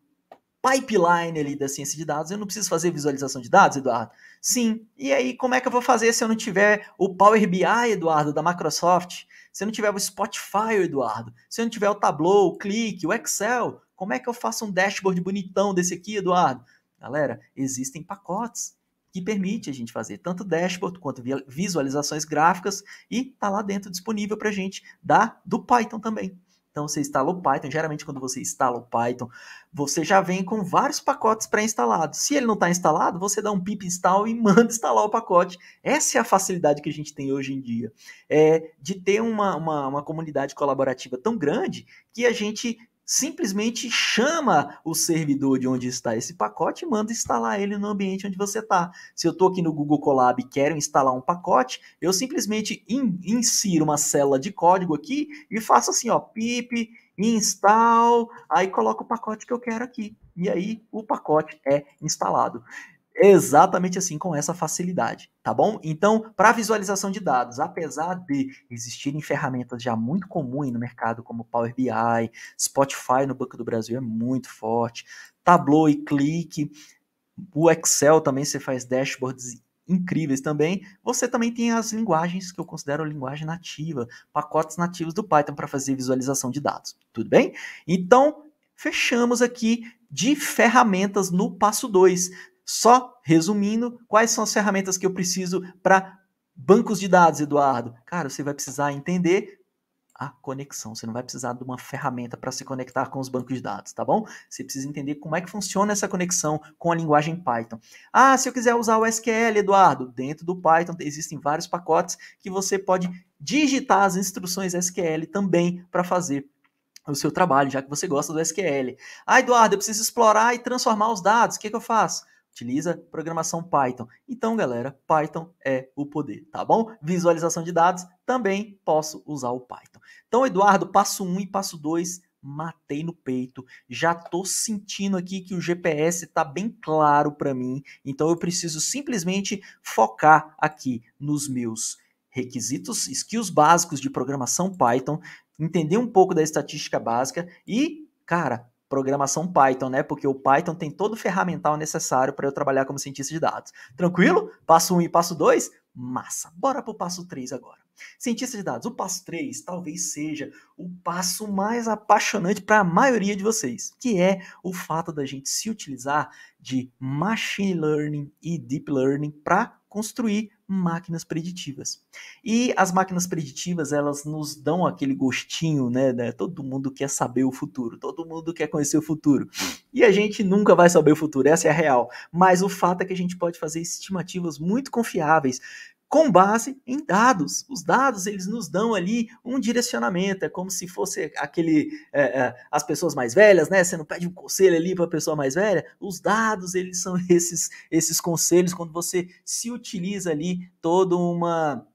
pipeline ali da ciência de dados. Eu não preciso fazer visualização de dados, Eduardo? Sim. E aí, como é que eu vou fazer se eu não tiver o Power BI, Eduardo, da Microsoft? Se eu não tiver o Spotify, Eduardo? Se eu não tiver o Tableau, o Click, o Excel? Como é que eu faço um dashboard bonitão desse aqui, Eduardo? Galera, existem pacotes que permite a gente fazer tanto dashboard quanto visualizações gráficas e tá lá dentro disponível para gente da do Python também. Então você instala o Python, geralmente quando você instala o Python, você já vem com vários pacotes pré-instalados. Se ele não está instalado, você dá um pip install e manda instalar o pacote. Essa é a facilidade que a gente tem hoje em dia, é de ter uma, uma, uma comunidade colaborativa tão grande que a gente simplesmente chama o servidor de onde está esse pacote e manda instalar ele no ambiente onde você está. Se eu estou aqui no Google Colab e quero instalar um pacote, eu simplesmente in, insiro uma célula de código aqui e faço assim, ó, pip install, aí coloco o pacote que eu quero aqui. E aí o pacote é instalado. Exatamente assim, com essa facilidade, tá bom? Então, para visualização de dados, apesar de existirem ferramentas já muito comuns no mercado, como Power BI, Spotify no Banco do Brasil é muito forte, Tableau e Click, o Excel também você faz dashboards incríveis também. Você também tem as linguagens que eu considero linguagem nativa, pacotes nativos do Python para fazer visualização de dados, tudo bem? Então, fechamos aqui de ferramentas no passo 2. Só resumindo, quais são as ferramentas que eu preciso para bancos de dados, Eduardo? Cara, você vai precisar entender a conexão. Você não vai precisar de uma ferramenta para se conectar com os bancos de dados, tá bom? Você precisa entender como é que funciona essa conexão com a linguagem Python. Ah, se eu quiser usar o SQL, Eduardo, dentro do Python existem vários pacotes que você pode digitar as instruções SQL também para fazer o seu trabalho, já que você gosta do SQL. Ah, Eduardo, eu preciso explorar e transformar os dados. O que, que eu faço? utiliza programação Python. Então, galera, Python é o poder, tá bom? Visualização de dados, também posso usar o Python. Então, Eduardo, passo 1 um e passo 2, matei no peito. Já tô sentindo aqui que o GPS está bem claro para mim, então eu preciso simplesmente focar aqui nos meus requisitos, skills básicos de programação Python, entender um pouco da estatística básica e, cara, programação Python, né? Porque o Python tem todo o ferramental necessário para eu trabalhar como cientista de dados. Tranquilo? Passo 1 um e passo 2? Massa. Bora para o passo 3 agora. Cientista de dados, o passo 3 talvez seja o passo mais apaixonante para a maioria de vocês, que é o fato da gente se utilizar de machine learning e deep learning para construir máquinas preditivas. E as máquinas preditivas, elas nos dão aquele gostinho, né, né? Todo mundo quer saber o futuro, todo mundo quer conhecer o futuro. E a gente nunca vai saber o futuro, essa é a real. Mas o fato é que a gente pode fazer estimativas muito confiáveis com base em dados. Os dados eles nos dão ali um direcionamento, é como se fosse aquele é, é, as pessoas mais velhas, né? Você não pede um conselho ali para a pessoa mais velha. Os dados eles são esses esses conselhos quando você se utiliza ali toda uma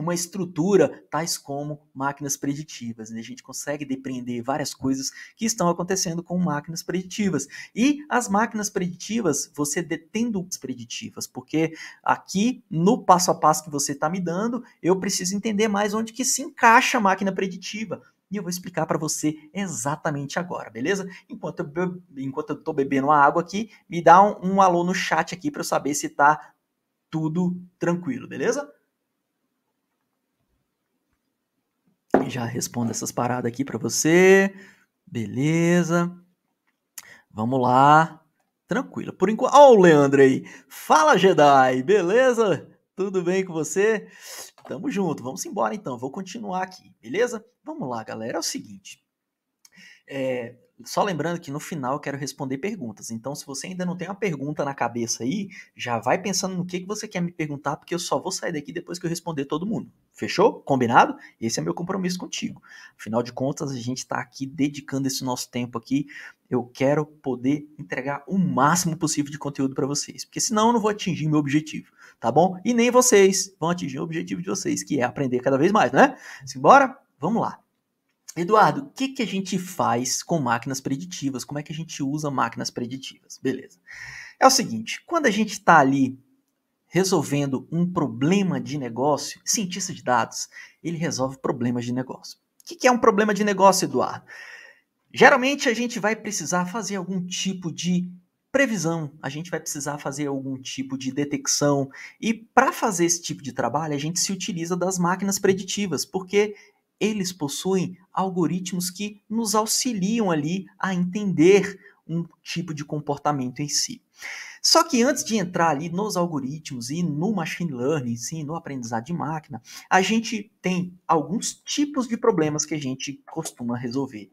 uma estrutura tais como máquinas preditivas. Né? A gente consegue depreender várias coisas que estão acontecendo com máquinas preditivas. E as máquinas preditivas, você detendo as preditivas, porque aqui no passo a passo que você está me dando, eu preciso entender mais onde que se encaixa a máquina preditiva. E eu vou explicar para você exatamente agora, beleza? Enquanto eu, enquanto eu tô bebendo a água aqui, me dá um, um alô no chat aqui para eu saber se está tudo tranquilo, beleza? Já respondo essas paradas aqui para você. Beleza. Vamos lá. Tranquilo. Por enquanto. Ó, oh, o Leandro aí. Fala, Jedi. Beleza? Tudo bem com você? Tamo junto. Vamos embora então. Vou continuar aqui, beleza? Vamos lá, galera. É o seguinte. É, só lembrando que no final eu quero responder perguntas. Então, se você ainda não tem uma pergunta na cabeça aí, já vai pensando no que, que você quer me perguntar, porque eu só vou sair daqui depois que eu responder todo mundo. Fechou? Combinado? Esse é meu compromisso contigo. Afinal de contas, a gente está aqui dedicando esse nosso tempo aqui. Eu quero poder entregar o máximo possível de conteúdo para vocês, porque senão eu não vou atingir meu objetivo, tá bom? E nem vocês vão atingir o objetivo de vocês, que é aprender cada vez mais, né? Simbora? Vamos lá. Eduardo, o que, que a gente faz com máquinas preditivas? Como é que a gente usa máquinas preditivas? Beleza. É o seguinte, quando a gente está ali resolvendo um problema de negócio, cientista de dados, ele resolve problemas de negócio. O que, que é um problema de negócio, Eduardo? Geralmente a gente vai precisar fazer algum tipo de previsão, a gente vai precisar fazer algum tipo de detecção. E para fazer esse tipo de trabalho, a gente se utiliza das máquinas preditivas, porque eles possuem algoritmos que nos auxiliam ali a entender um tipo de comportamento em si. Só que antes de entrar ali nos algoritmos e no machine learning, sim, no aprendizado de máquina, a gente tem alguns tipos de problemas que a gente costuma resolver.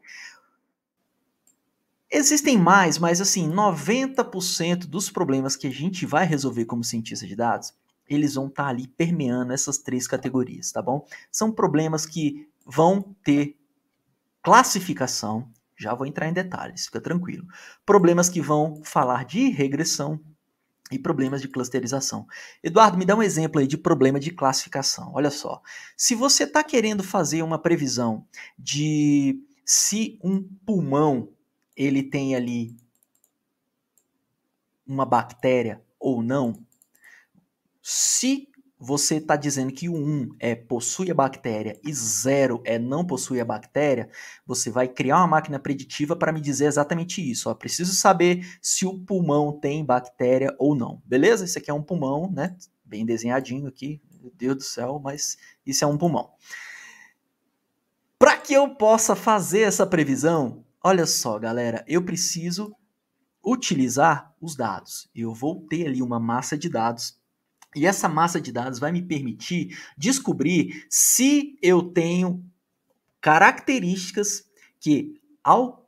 Existem mais, mas assim, 90% dos problemas que a gente vai resolver como cientista de dados, eles vão estar tá ali permeando essas três categorias, tá bom? São problemas que vão ter classificação. Já vou entrar em detalhes, fica tranquilo. Problemas que vão falar de regressão e problemas de clusterização. Eduardo, me dá um exemplo aí de problema de classificação. Olha só. Se você está querendo fazer uma previsão de se um pulmão ele tem ali uma bactéria ou não, se você está dizendo que o 1 é possui a bactéria e 0 é não possui a bactéria, você vai criar uma máquina preditiva para me dizer exatamente isso. Ó, preciso saber se o pulmão tem bactéria ou não. Beleza? Isso aqui é um pulmão, né? Bem desenhadinho aqui, meu Deus do céu, mas isso é um pulmão. Para que eu possa fazer essa previsão, olha só, galera, eu preciso utilizar os dados. Eu vou ter ali uma massa de dados e essa massa de dados vai me permitir descobrir se eu tenho características que, ao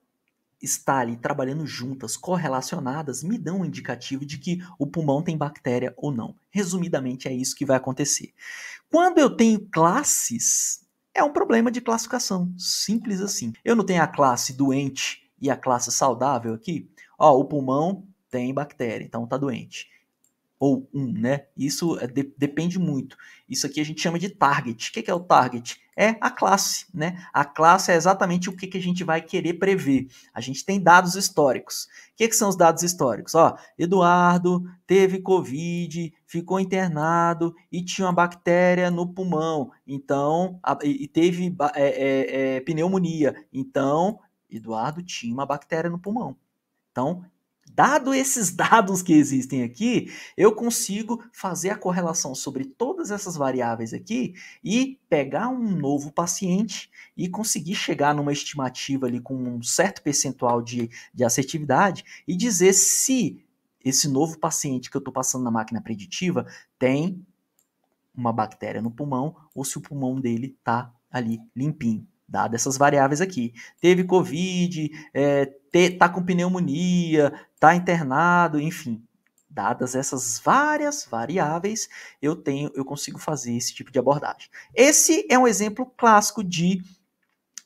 estar ali trabalhando juntas, correlacionadas, me dão um indicativo de que o pulmão tem bactéria ou não. Resumidamente, é isso que vai acontecer. Quando eu tenho classes, é um problema de classificação, simples assim. Eu não tenho a classe doente e a classe saudável aqui. Ó, o pulmão tem bactéria, então tá doente ou um, né? Isso é, de, depende muito. Isso aqui a gente chama de target. O que, que é o target? É a classe, né? A classe é exatamente o que, que a gente vai querer prever. A gente tem dados históricos. O que, que são os dados históricos? Ó, Eduardo teve Covid, ficou internado e tinha uma bactéria no pulmão, então, a, e teve é, é, é, pneumonia. Então, Eduardo tinha uma bactéria no pulmão. Então, Dado esses dados que existem aqui, eu consigo fazer a correlação sobre todas essas variáveis aqui e pegar um novo paciente e conseguir chegar numa estimativa ali com um certo percentual de, de assertividade e dizer se esse novo paciente que eu estou passando na máquina preditiva tem uma bactéria no pulmão ou se o pulmão dele está ali limpinho dadas essas variáveis aqui. Teve Covid, é, te, tá com pneumonia, tá internado, enfim. Dadas essas várias variáveis, eu tenho, eu consigo fazer esse tipo de abordagem. Esse é um exemplo clássico de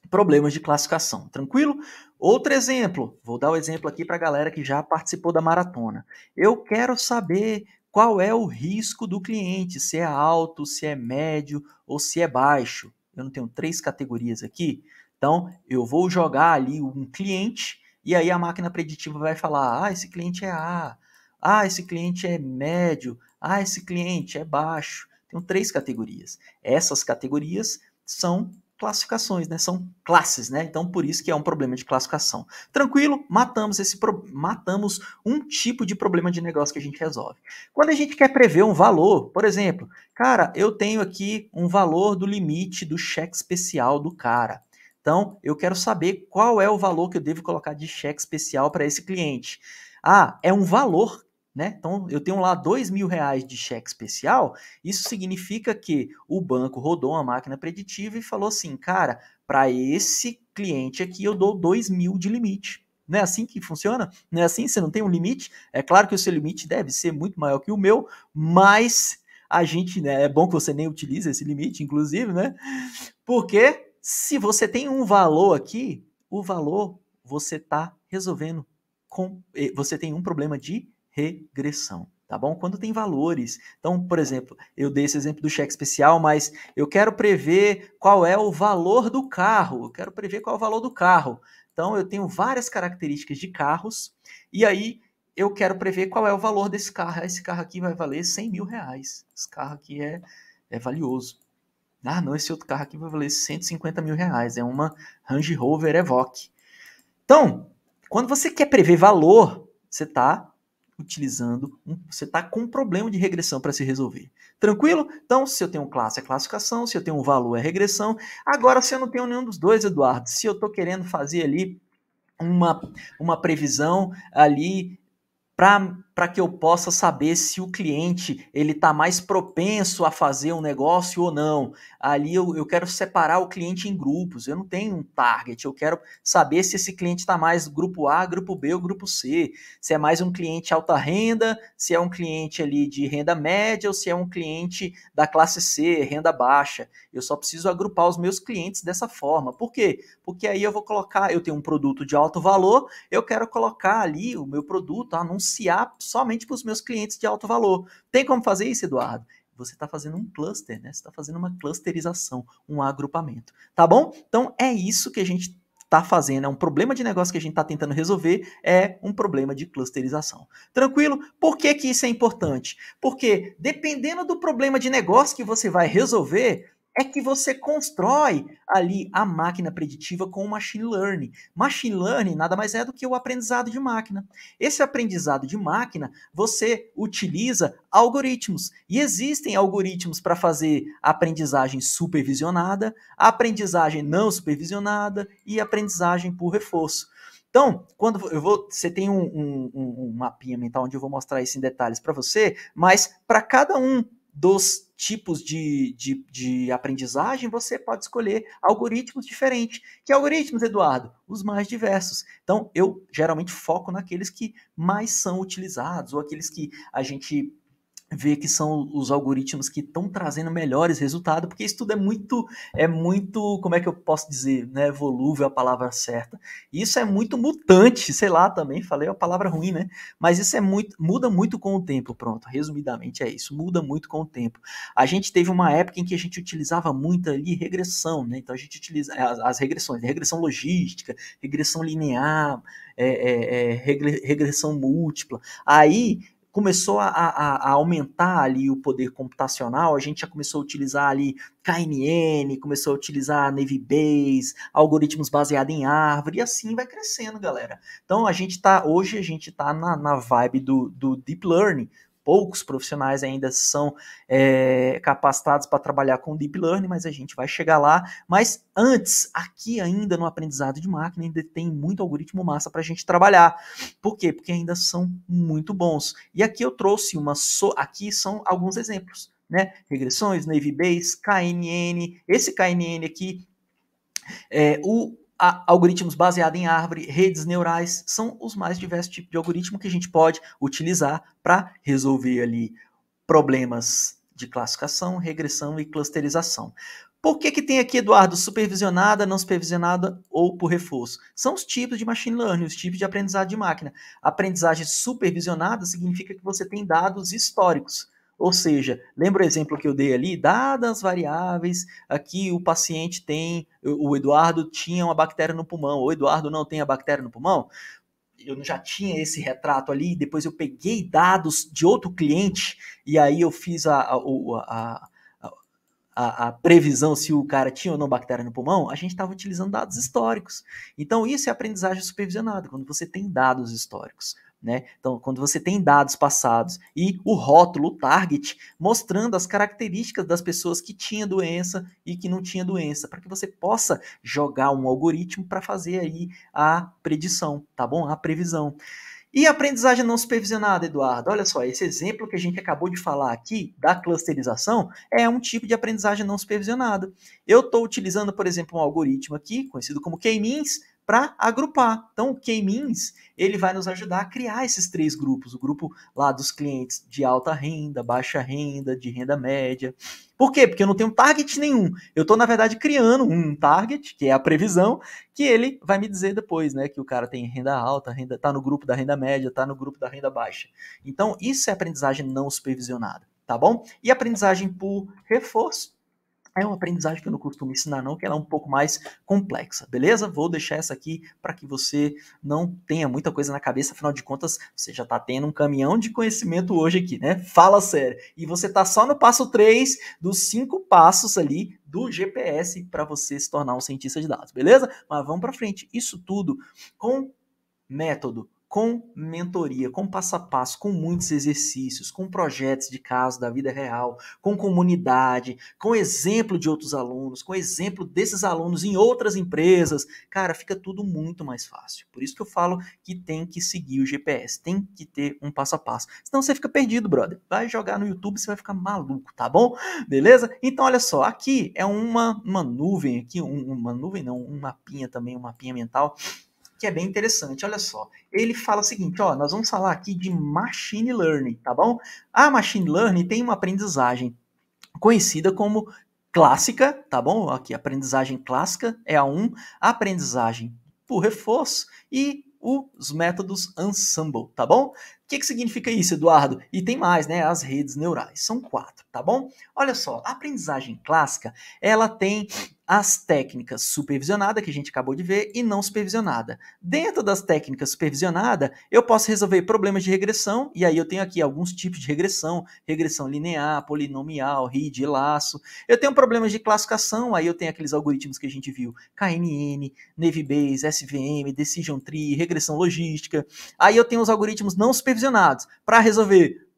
problemas de classificação, tranquilo? Outro exemplo, vou dar o um exemplo aqui para a galera que já participou da maratona. Eu quero saber qual é o risco do cliente, se é alto, se é médio ou se é baixo eu não tenho três categorias aqui, então eu vou jogar ali um cliente e aí a máquina preditiva vai falar: ah, esse cliente é A, ah, esse cliente é médio, ah, esse cliente é baixo. Tem três categorias. Essas categorias são classificações, né? São classes, né? Então por isso que é um problema de classificação. Tranquilo, matamos esse pro... matamos um tipo de problema de negócio que a gente resolve. Quando a gente quer prever um valor, por exemplo, cara, eu tenho aqui um valor do limite do cheque especial do cara. Então, eu quero saber qual é o valor que eu devo colocar de cheque especial para esse cliente. Ah, é um valor né? Então, eu tenho lá dois mil reais de cheque especial. Isso significa que o banco rodou uma máquina preditiva e falou assim, cara, para esse cliente aqui eu dou dois mil de limite. Não é assim que funciona? Não é assim? Você não tem um limite? É claro que o seu limite deve ser muito maior que o meu, mas a gente, né, é bom que você nem utilize esse limite, inclusive, né? Porque se você tem um valor aqui, o valor você está resolvendo com, eh, você tem um problema de regressão. Tá bom? Quando tem valores. Então, por exemplo, eu dei esse exemplo do cheque especial, mas eu quero prever qual é o valor do carro. Eu quero prever qual é o valor do carro. Então, eu tenho várias características de carros, e aí eu quero prever qual é o valor desse carro. Ah, esse carro aqui vai valer 100 mil reais. Esse carro aqui é, é valioso. Ah, não, esse outro carro aqui vai valer 150 mil reais. É uma Range Rover Evoque. Então, quando você quer prever valor, você está utilizando, um, você está com um problema de regressão para se resolver. Tranquilo? Então, se eu tenho classe é classificação, se eu tenho um valor é regressão. Agora, se eu não tenho nenhum dos dois, Eduardo, se eu estou querendo fazer ali uma, uma previsão ali para para que eu possa saber se o cliente ele está mais propenso a fazer um negócio ou não. Ali eu, eu quero separar o cliente em grupos. Eu não tenho um target. Eu quero saber se esse cliente está mais grupo A, grupo B ou grupo C. Se é mais um cliente alta renda, se é um cliente ali de renda média ou se é um cliente da classe C, renda baixa. Eu só preciso agrupar os meus clientes dessa forma. Por quê? Porque aí eu vou colocar, eu tenho um produto de alto valor, eu quero colocar ali o meu produto, anunciar somente para os meus clientes de alto valor. Tem como fazer isso, Eduardo? Você está fazendo um cluster, né? Você está fazendo uma clusterização, um agrupamento, tá bom? Então é isso que a gente está fazendo, é um problema de negócio que a gente está tentando resolver, é um problema de clusterização. Tranquilo? Por que, que isso é importante? Porque dependendo do problema de negócio que você vai resolver, é que você constrói ali a máquina preditiva com o machine learning. Machine learning nada mais é do que o aprendizado de máquina. Esse aprendizado de máquina, você utiliza algoritmos. E existem algoritmos para fazer aprendizagem supervisionada, aprendizagem não supervisionada e aprendizagem por reforço. Então, quando eu vou, você tem um, um, um mapinha mental onde eu vou mostrar isso em detalhes para você, mas para cada um dos tipos de, de, de, aprendizagem, você pode escolher algoritmos diferentes. Que algoritmos, Eduardo? Os mais diversos. Então, eu geralmente foco naqueles que mais são utilizados, ou aqueles que a gente ver que são os algoritmos que estão trazendo melhores resultados, porque isso tudo é muito, é muito, como é que eu posso dizer, né, volúvel a palavra certa. Isso é muito mutante, sei lá, também falei a palavra ruim, né? Mas isso é muito, muda muito com o tempo, pronto. Resumidamente é isso, muda muito com o tempo. A gente teve uma época em que a gente utilizava muito ali regressão, né? Então a gente utiliza as, as regressões, né? regressão logística, regressão linear, é, é, é, regressão múltipla. Aí começou a, a, a, aumentar ali o poder computacional, a gente já começou a utilizar ali KNN, começou a utilizar Navy Base algoritmos baseados em árvore, e assim vai crescendo, galera. Então a gente tá, hoje a gente tá na, na vibe do, do Deep Learning, poucos profissionais ainda são é, capacitados para trabalhar com Deep Learning, mas a gente vai chegar lá. Mas antes, aqui ainda no aprendizado de máquina, ainda tem muito algoritmo massa para a gente trabalhar. Por quê? Porque ainda são muito bons. E aqui eu trouxe uma. So... Aqui são alguns exemplos. Né? Regressões, Navy Base, KNN. Esse KNN aqui é, o algoritmos baseados em árvore, redes neurais, são os mais diversos tipos de algoritmo que a gente pode utilizar para resolver ali problemas de classificação, regressão e clusterização. Por que, que tem aqui, Eduardo, supervisionada, não supervisionada ou por reforço? São os tipos de machine learning, os tipos de aprendizagem de máquina. Aprendizagem supervisionada significa que você tem dados históricos ou seja, lembra o exemplo que eu dei ali? Dadas as variáveis, aqui o paciente tem, o Eduardo tinha uma bactéria no pulmão, o Eduardo não tem a bactéria no pulmão. Eu já tinha esse retrato ali, depois eu peguei dados de outro cliente e aí eu fiz a, a, a, a, a previsão se o cara tinha ou não bactéria no pulmão, a gente estava utilizando dados históricos. Então, isso é aprendizagem supervisionada, quando você tem dados históricos. Né? Então, quando você tem dados passados e o rótulo, o target, mostrando as características das pessoas que tinha doença e que não tinha doença, para que você possa jogar um algoritmo para fazer aí a predição, tá bom? A previsão. E aprendizagem não supervisionada, Eduardo? Olha só, esse exemplo que a gente acabou de falar aqui da clusterização é um tipo de aprendizagem não supervisionada. Eu estou utilizando, por exemplo, um algoritmo aqui, conhecido como K-means, para agrupar. Então, o K-Means, ele vai nos ajudar a criar esses três grupos, o grupo lá dos clientes de alta renda, baixa renda, de renda média. Por quê? Porque eu não tenho target nenhum. Eu estou, na verdade, criando um target, que é a previsão, que ele vai me dizer depois, né, que o cara tem renda alta, renda está no grupo da renda média, está no grupo da renda baixa. Então, isso é aprendizagem não supervisionada, tá bom? E aprendizagem por reforço é uma aprendizagem que eu não costumo ensinar, não, que ela é um pouco mais complexa, beleza? Vou deixar essa aqui para que você não tenha muita coisa na cabeça, afinal de contas, você já está tendo um caminhão de conhecimento hoje aqui, né? Fala sério. E você está só no passo 3 dos cinco passos ali do GPS para você se tornar um cientista de dados, beleza? Mas vamos para frente. Isso tudo com método, com mentoria, com passo a passo, com muitos exercícios, com projetos de caso da vida real, com comunidade, com exemplo de outros alunos, com exemplo desses alunos em outras empresas. Cara, fica tudo muito mais fácil. Por isso que eu falo que tem que seguir o GPS, tem que ter um passo a passo. Senão você fica perdido, brother. Vai jogar no YouTube, você vai ficar maluco, tá bom? Beleza? Então, olha só, aqui é uma, uma nuvem, aqui um, uma nuvem não, um mapinha também, um mapinha mental que é bem interessante. Olha só, ele fala o seguinte: ó, nós vamos falar aqui de machine learning, tá bom? A machine learning tem uma aprendizagem conhecida como clássica, tá bom? Aqui, aprendizagem clássica é a 1, aprendizagem por reforço e os métodos ensemble, tá bom? O que, que significa isso, Eduardo? E tem mais, né? As redes neurais. São quatro, tá bom? Olha só, a aprendizagem clássica, ela tem as técnicas supervisionada, que a gente acabou de ver, e não supervisionada. Dentro das técnicas supervisionada, eu posso resolver problemas de regressão, e aí eu tenho aqui alguns tipos de regressão, regressão linear, polinomial, RID, laço. Eu tenho problemas de classificação, aí eu tenho aqueles algoritmos que a gente viu, KNN, Navibase, SVM, Decision Tree, regressão logística. Aí eu tenho os algoritmos não supervisionados para resolver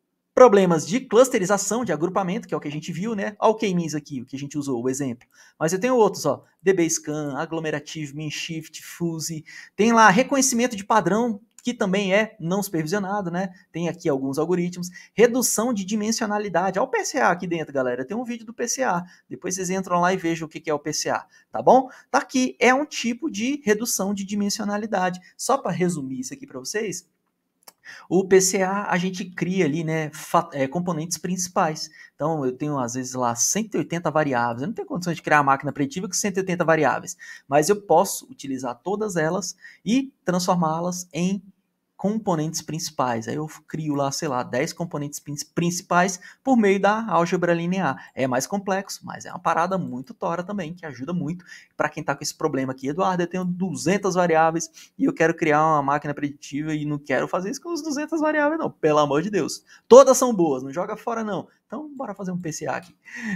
problemas de clusterização, de agrupamento, que é o que a gente viu, né? Olha o k-means aqui, o que a gente usou, o exemplo. Mas eu tenho outros, ó, dbScan, Agglomerative, minshift, Fuse. Tem lá reconhecimento de padrão, que também é não supervisionado, né? Tem aqui alguns algoritmos. Redução de dimensionalidade. Olha o PCA aqui dentro, galera. Tem um vídeo do PCA. Depois vocês entram lá e vejam o que é o PCA, tá bom? Tá aqui. É um tipo de redução de dimensionalidade. Só para resumir isso aqui para vocês, o PCA a gente cria ali, né, é, componentes principais. Então eu tenho às vezes lá 180 variáveis. Eu não tenho condições de criar uma máquina preditiva com 180 variáveis, mas eu posso utilizar todas elas e transformá-las em componentes principais. Aí eu crio lá, sei lá, 10 componentes principais por meio da álgebra linear. É mais complexo, mas é uma parada muito tora também, que ajuda muito para quem está com esse problema aqui. Eduardo, eu tenho 200 variáveis e eu quero criar uma máquina preditiva e não quero fazer isso com as 200 variáveis, não. Pelo amor de Deus. Todas são boas, não joga fora, não. Então, bora fazer um PCA aqui.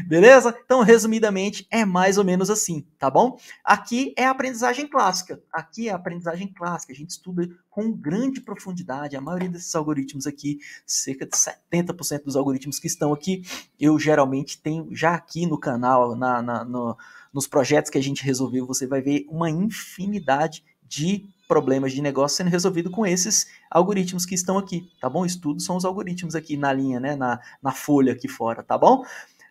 Beleza? Então, resumidamente, é mais ou menos assim, tá bom? Aqui é a aprendizagem clássica. Aqui é a aprendizagem clássica. A gente estuda com grande profundidade a maioria desses algoritmos aqui, cerca de 70% dos algoritmos que estão aqui. Eu geralmente tenho já aqui no canal, na, na no, nos projetos que a gente resolveu, você vai ver uma infinidade de problemas de negócio sendo resolvido com esses algoritmos que estão aqui, tá bom? Estudos são os algoritmos aqui na linha, né? Na, na folha aqui fora, tá bom?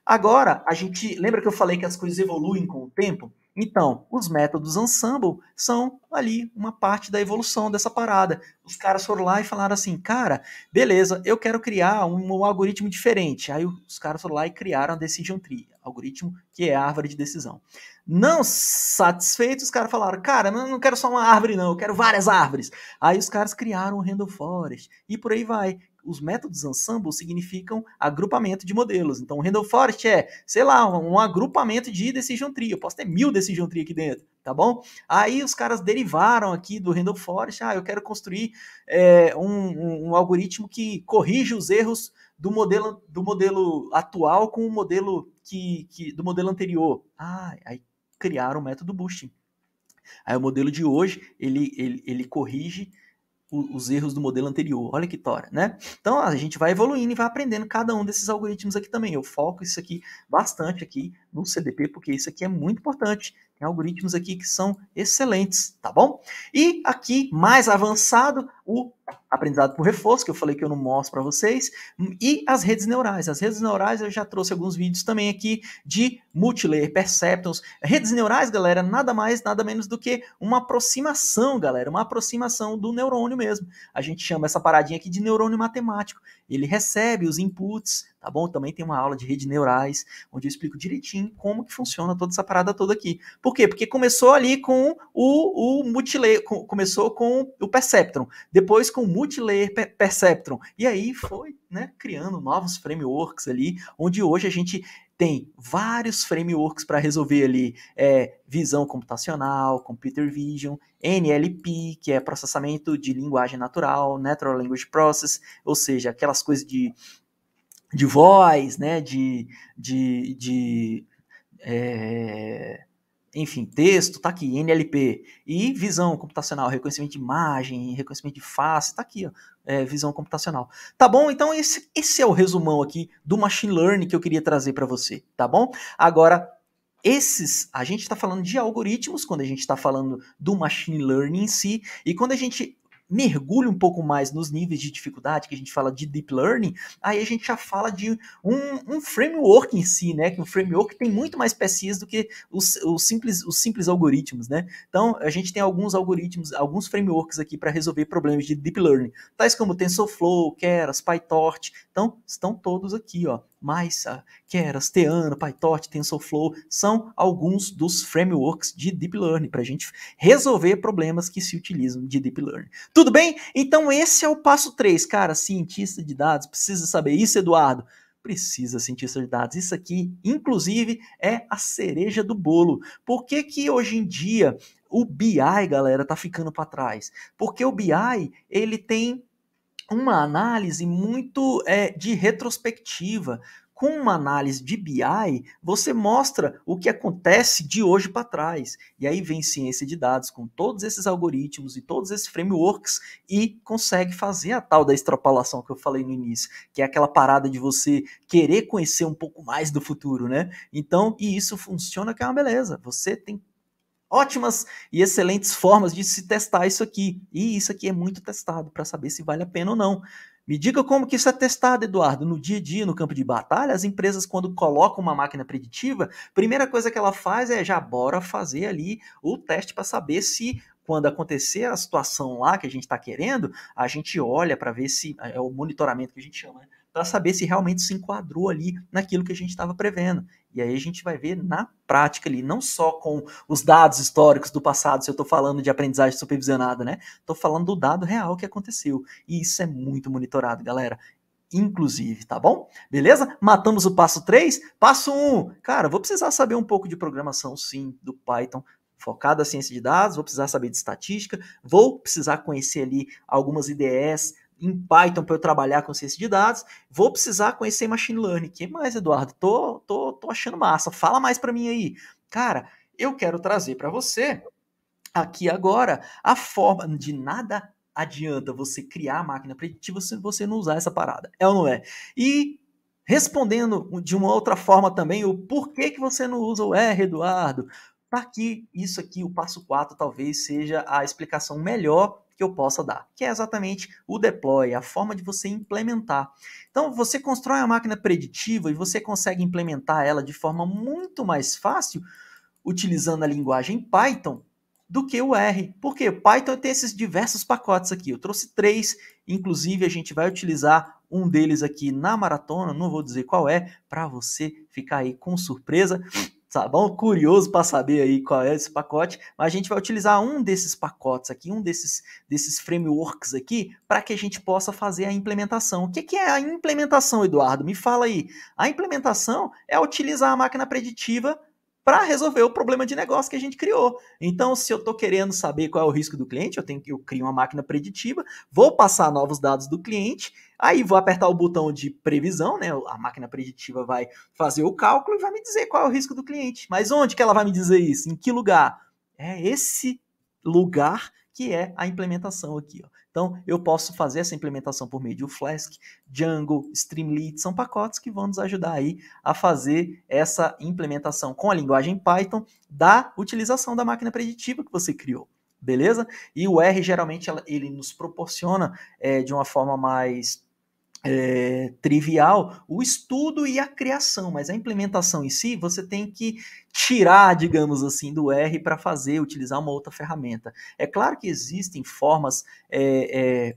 Agora, a gente. Lembra que eu falei que as coisas evoluem com o tempo? Então, os métodos ensemble são ali uma parte da evolução dessa parada. Os caras foram lá e falaram assim, cara, beleza, eu quero criar um, um algoritmo diferente. Aí os caras foram lá e criaram a Decision Tree, algoritmo que é a árvore de decisão. Não satisfeitos, os caras falaram, cara, eu não quero só uma árvore não, eu quero várias árvores. Aí os caras criaram o Random Forest e por aí vai os métodos ensemble significam agrupamento de modelos. Então, o Randall Forest é, sei lá, um agrupamento de decision tree. Eu posso ter mil decision tree aqui dentro, tá bom? Aí os caras derivaram aqui do Randall Forest, ah, eu quero construir é, um, um, um algoritmo que corrija os erros do modelo do modelo atual com o modelo que, que do modelo anterior. Ah, aí criaram o método boosting. Aí o modelo de hoje ele, ele, ele corrige os erros do modelo anterior. Olha que tora, né? Então a gente vai evoluindo e vai aprendendo cada um desses algoritmos aqui também. Eu foco isso aqui bastante aqui no CDP, porque isso aqui é muito importante. Tem algoritmos aqui que são excelentes, tá bom? E aqui, mais avançado, o aprendizado por reforço, que eu falei que eu não mostro para vocês, e as redes neurais. As redes neurais eu já trouxe alguns vídeos também aqui de multilayer perceptons. Redes neurais, galera, nada mais, nada menos do que uma aproximação, galera, uma aproximação do neurônio mesmo. A gente chama essa paradinha aqui de neurônio matemático. Ele recebe os inputs tá bom? Também tem uma aula de redes neurais, onde eu explico direitinho como que funciona toda essa parada toda aqui. Por quê? Porque começou ali com o, o multilayer, com, começou com o perceptron, depois com o multilayer per perceptron, e aí foi, né, criando novos frameworks ali, onde hoje a gente tem vários frameworks para resolver ali é, visão computacional, computer vision, NLP, que é processamento de linguagem natural, natural language process, ou seja, aquelas coisas de de voz, né, de, de, de é, enfim, texto, tá aqui, NLP, e visão computacional, reconhecimento de imagem, reconhecimento de face, tá aqui, ó, é, visão computacional. Tá bom? Então esse, esse é o resumão aqui do machine learning que eu queria trazer para você, tá bom? Agora, esses, a gente está falando de algoritmos quando a gente está falando do machine learning em si, e quando a gente mergulha um pouco mais nos níveis de dificuldade, que a gente fala de deep learning, aí a gente já fala de um, um framework em si, né? Que um framework tem muito mais pecinhas do que os, os, simples, os simples algoritmos, né? Então, a gente tem alguns algoritmos, alguns frameworks aqui para resolver problemas de deep learning, tais como TensorFlow, Keras, PyTorch, então estão todos aqui, ó. Maisa, Keras, Teano, PyTorch, TensorFlow, são alguns dos frameworks de Deep Learning para a gente resolver problemas que se utilizam de Deep Learning. Tudo bem? Então esse é o passo 3. Cara, cientista de dados precisa saber isso, Eduardo precisa cientista de dados. Isso aqui, inclusive, é a cereja do bolo. Por que, que hoje em dia o BI, galera, tá ficando para trás? Porque o BI, ele tem uma análise muito é, de retrospectiva. Com uma análise de BI, você mostra o que acontece de hoje para trás. E aí vem ciência de dados com todos esses algoritmos e todos esses frameworks e consegue fazer a tal da extrapolação que eu falei no início, que é aquela parada de você querer conhecer um pouco mais do futuro, né? Então, e isso funciona que é uma beleza. Você tem ótimas e excelentes formas de se testar isso aqui. E isso aqui é muito testado para saber se vale a pena ou não. Me diga como que isso é testado, Eduardo. No dia a dia, no campo de batalha, as empresas, quando colocam uma máquina preditiva, primeira coisa que ela faz é já bora fazer ali o teste para saber se quando acontecer a situação lá que a gente está querendo, a gente olha para ver se. É, é o monitoramento que a gente chama, né? para saber se realmente se enquadrou ali naquilo que a gente estava prevendo. E aí a gente vai ver na prática ali, não só com os dados históricos do passado, se eu estou falando de aprendizagem supervisionada, né? Estou falando do dado real que aconteceu. E isso é muito monitorado, galera inclusive, tá bom? Beleza? Matamos o passo 3. Passo 1. Cara, vou precisar saber um pouco de programação, sim, do Python, focado na ciência de dados, vou precisar saber de estatística, vou precisar conhecer ali algumas IDEs em Python para eu trabalhar com ciência de dados, vou precisar conhecer machine learning. que mais, Eduardo? Tô, tô, tô achando massa. Fala mais para mim aí. Cara, eu quero trazer para você aqui agora a forma de nada adianta você criar a máquina preditiva se você não usar essa parada. É ou não é? E respondendo de uma outra forma também o porquê que você não usa o R, Eduardo. Tá aqui, isso aqui, o passo 4 talvez seja a explicação melhor que eu possa dar, que é exatamente o deploy, a forma de você implementar. Então, você constrói a máquina preditiva e você consegue implementar ela de forma muito mais fácil utilizando a linguagem Python do que o R. Porque Python tem esses diversos pacotes aqui. Eu trouxe três, inclusive a gente vai utilizar um deles aqui na maratona, não vou dizer qual é, para você ficar aí com surpresa tá bom? Curioso para saber aí qual é esse pacote, mas a gente vai utilizar um desses pacotes aqui, um desses, desses frameworks aqui, para que a gente possa fazer a implementação. O que, que é a implementação, Eduardo? Me fala aí. A implementação é utilizar a máquina preditiva para resolver o problema de negócio que a gente criou. Então, se eu estou querendo saber qual é o risco do cliente, eu tenho que eu crio uma máquina preditiva, vou passar novos dados do cliente Aí vou apertar o botão de previsão, né? A máquina preditiva vai fazer o cálculo e vai me dizer qual é o risco do cliente. Mas onde que ela vai me dizer isso? Em que lugar? É esse lugar que é a implementação aqui. Ó. Então, eu posso fazer essa implementação por meio de Flask, Django, Streamlit, são pacotes que vão nos ajudar aí a fazer essa implementação com a linguagem Python da utilização da máquina preditiva que você criou beleza? E o R geralmente ele nos proporciona é, de uma forma mais é, trivial o estudo e a criação, mas a implementação em si você tem que tirar, digamos assim, do R para fazer, utilizar uma outra ferramenta. É claro que existem formas é, é,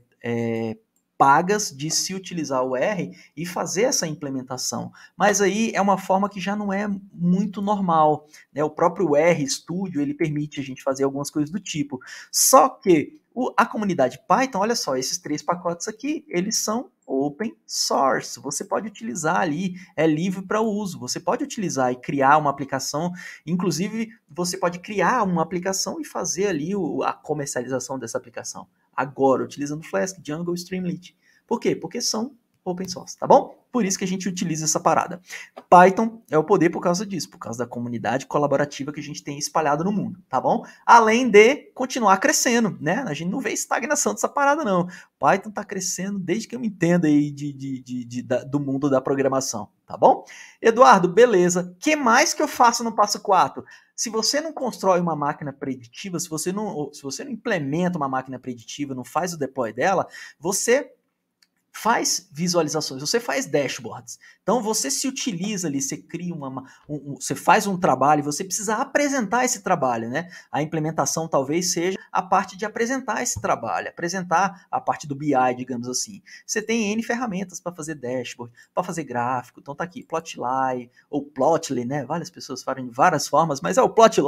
é pagas de se utilizar o R e fazer essa implementação. Mas aí é uma forma que já não é muito normal. Né? O próprio R Studio ele permite a gente fazer algumas coisas do tipo. Só que o, a comunidade Python, olha só, esses três pacotes aqui, eles são open source. Você pode utilizar ali, é livre para uso. Você pode utilizar e criar uma aplicação, inclusive você pode criar uma aplicação e fazer ali o, a comercialização dessa aplicação agora, utilizando Flask, Django Streamlit. Por quê? Porque são open source, tá bom? Por isso que a gente utiliza essa parada. Python é o poder por causa disso, por causa da comunidade colaborativa que a gente tem espalhada no mundo, tá bom? Além de continuar crescendo, né? A gente não vê estagnação dessa parada, não. Python tá crescendo desde que eu me entendo aí de, de, de, de da, do mundo da programação, tá bom? Eduardo, beleza. O que mais que eu faço no passo 4? se você não constrói uma máquina preditiva, se você não, se você não implementa uma máquina preditiva, não faz o deploy dela, você faz visualizações, você faz dashboards. Então você se utiliza ali, você cria uma, um, um, você faz um trabalho, você precisa apresentar esse trabalho, né? A implementação talvez seja a parte de apresentar esse trabalho, apresentar a parte do BI, digamos assim. Você tem N ferramentas para fazer dashboard, para fazer gráfico. Então tá aqui, Plotly ou Plotly, né? Várias pessoas falam de várias formas, mas é o Plotly,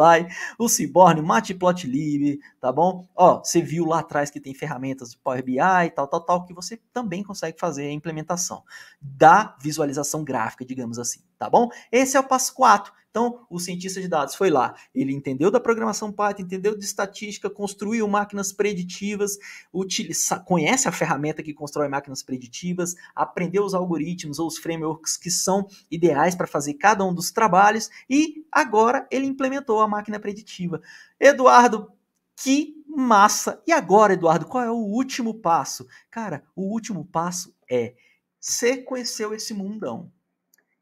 o seaborn, o Matplotlib, tá bom? Ó, você viu lá atrás que tem ferramentas de Power BI e tal, tal, tal que você também consegue consegue fazer a implementação da visualização gráfica, digamos assim, tá bom? Esse é o passo 4. Então, o cientista de dados foi lá, ele entendeu da programação Python, entendeu de estatística, construiu máquinas preditivas, utiliza, conhece a ferramenta que constrói máquinas preditivas, aprendeu os algoritmos ou os frameworks que são ideais para fazer cada um dos trabalhos e agora ele implementou a máquina preditiva. Eduardo que massa! E agora, Eduardo, qual é o último passo? Cara, o último passo é você conheceu esse mundão.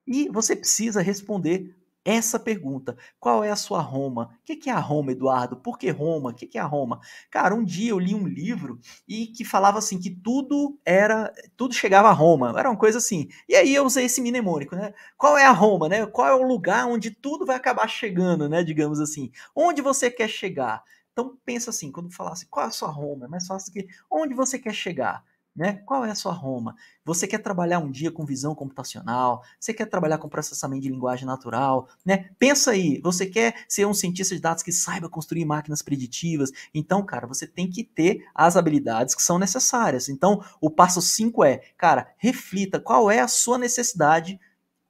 E você precisa responder essa pergunta. Qual é a sua Roma? O que é a Roma, Eduardo? Por que Roma? O que é a Roma? Cara, um dia eu li um livro e que falava assim que tudo era, tudo chegava a Roma. Era uma coisa assim. E aí eu usei esse mnemônico, né? Qual é a Roma, né? Qual é o lugar onde tudo vai acabar chegando, né? Digamos assim. Onde você quer chegar? Então pensa assim, quando falasse assim, qual é a sua Roma? É mais fácil que onde você quer chegar? Né? Qual é a sua Roma? Você quer trabalhar um dia com visão computacional? Você quer trabalhar com processamento de linguagem natural? Né? Pensa aí, você quer ser um cientista de dados que saiba construir máquinas preditivas? Então, cara, você tem que ter as habilidades que são necessárias. Então, o passo 5 é, cara, reflita qual é a sua necessidade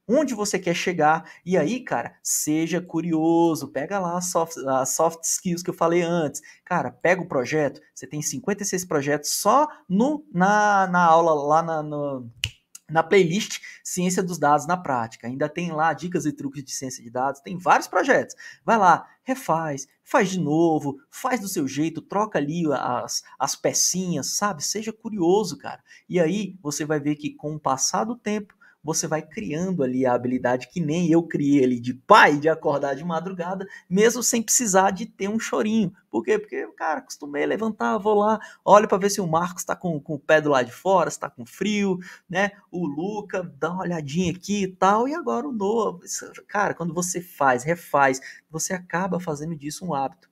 onde você quer chegar. E aí, cara, seja curioso, pega lá as soft, as soft skills que eu falei antes. Cara, pega o projeto, você tem 56 projetos só no, na, na aula, lá na, no, na playlist Ciência dos Dados na Prática. Ainda tem lá dicas e truques de ciência de dados, tem vários projetos. Vai lá, refaz, faz de novo, faz do seu jeito, troca ali as, as pecinhas, sabe? Seja curioso, cara. E aí você vai ver que com o passar do tempo, você vai criando ali a habilidade que nem eu criei ali de pai, de acordar de madrugada, mesmo sem precisar de ter um chorinho. Por quê? Porque, cara, costumei levantar, vou lá, olho para ver se o Marcos está com, com o pé do lado de fora, se tá com frio, né? O Luca, dá uma olhadinha aqui e tal, e agora o novo. Cara, quando você faz, refaz, você acaba fazendo disso um hábito.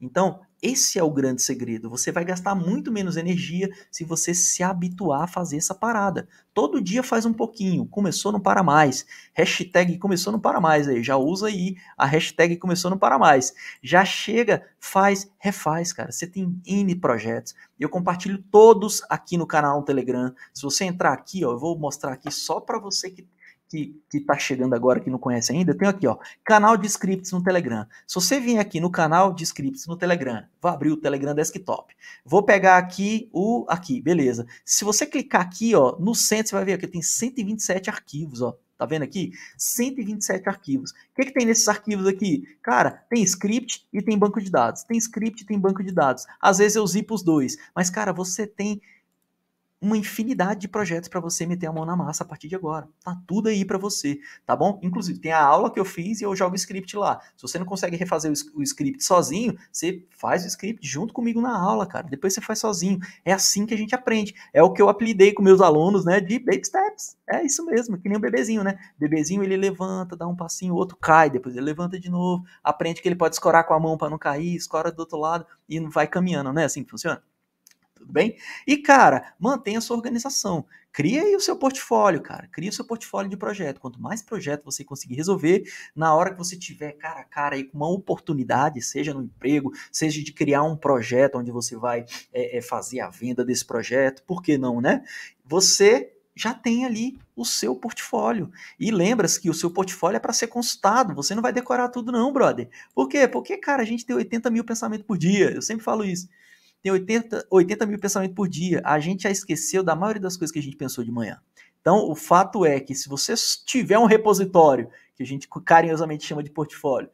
Então, esse é o grande segredo. Você vai gastar muito menos energia se você se habituar a fazer essa parada. Todo dia faz um pouquinho. Começou não para mais. Hashtag começou não para mais aí. Já usa aí a hashtag começou não para mais. Já chega, faz, refaz, cara. Você tem N projetos. Eu compartilho todos aqui no canal no Telegram. Se você entrar aqui, ó, eu vou mostrar aqui só para você que que, que tá chegando agora, que não conhece ainda, eu tenho aqui, ó, canal de scripts no Telegram. Se você vir aqui no canal de scripts no Telegram, vou abrir o Telegram Desktop. Vou pegar aqui o aqui, beleza. Se você clicar aqui, ó, no centro você vai ver que tem 127 arquivos, ó. Tá vendo aqui? 127 arquivos. O que, que tem nesses arquivos aqui? Cara, tem script e tem banco de dados. Tem script e tem banco de dados. Às vezes eu zipo os dois. Mas, cara, você tem uma infinidade de projetos para você meter a mão na massa a partir de agora. Tá tudo aí para você, tá bom? Inclusive, tem a aula que eu fiz e eu jogo o script lá. Se você não consegue refazer o script sozinho, você faz o script junto comigo na aula, cara. Depois você faz sozinho. É assim que a gente aprende. É o que eu apelidei com meus alunos, né, de baby steps. É isso mesmo, que nem um bebezinho, né? Bebezinho, ele levanta, dá um passinho, o outro cai, depois ele levanta de novo, aprende que ele pode escorar com a mão para não cair, escora do outro lado e vai caminhando, né? É assim que funciona tudo bem? E, cara, mantenha a sua organização. Cria aí o seu portfólio, cara. Cria o seu portfólio de projeto. Quanto mais projeto você conseguir resolver, na hora que você tiver cara a cara aí com uma oportunidade, seja no emprego, seja de criar um projeto onde você vai é, é, fazer a venda desse projeto, por que não, né? Você já tem ali o seu portfólio. E lembra-se que o seu portfólio é para ser consultado, você não vai decorar tudo não, brother. Por quê? Porque, cara, a gente tem 80 mil pensamentos por dia, eu sempre falo isso tem 80, 80 mil pensamentos por dia. A gente já esqueceu da maioria das coisas que a gente pensou de manhã. Então, o fato é que se você tiver um repositório, que a gente carinhosamente chama de portfólio,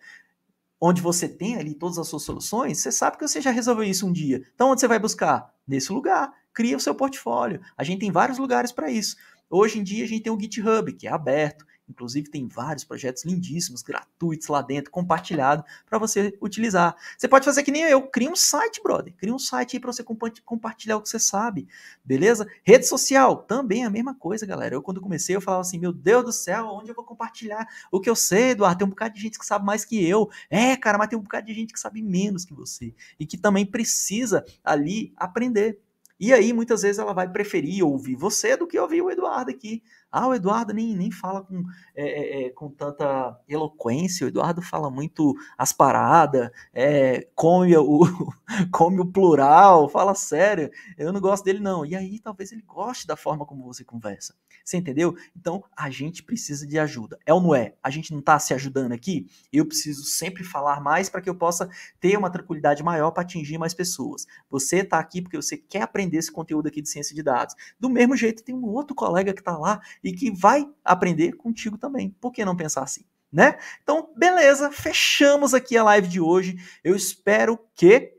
onde você tem ali todas as suas soluções, você sabe que você já resolveu isso um dia. Então, onde você vai buscar? Nesse lugar. Cria o seu portfólio. A gente tem vários lugares para isso. Hoje em dia, a gente tem o GitHub, que é aberto. Inclusive tem vários projetos lindíssimos, gratuitos lá dentro, compartilhado para você utilizar. Você pode fazer que nem eu, cria um site, brother. Cria um site aí para você compartilhar o que você sabe, beleza? Rede social também é a mesma coisa, galera. Eu quando comecei eu falava assim, meu Deus do céu, onde eu vou compartilhar o que eu sei, Eduardo? Tem um bocado de gente que sabe mais que eu. É, cara, mas tem um bocado de gente que sabe menos que você e que também precisa ali aprender. E aí, muitas vezes, ela vai preferir ouvir você do que ouvir o Eduardo aqui ah, o Eduardo nem, nem fala com, é, é, é, com tanta eloquência, o Eduardo fala muito as paradas, é, come, o, come o plural, fala sério, eu não gosto dele não. E aí talvez ele goste da forma como você conversa. Você entendeu? Então a gente precisa de ajuda. É ou não é? A gente não está se ajudando aqui? Eu preciso sempre falar mais para que eu possa ter uma tranquilidade maior para atingir mais pessoas. Você está aqui porque você quer aprender esse conteúdo aqui de ciência de dados. Do mesmo jeito, tem um outro colega que está lá e que vai aprender contigo também. Por que não pensar assim? Né? Então, beleza, fechamos aqui a live de hoje. Eu espero que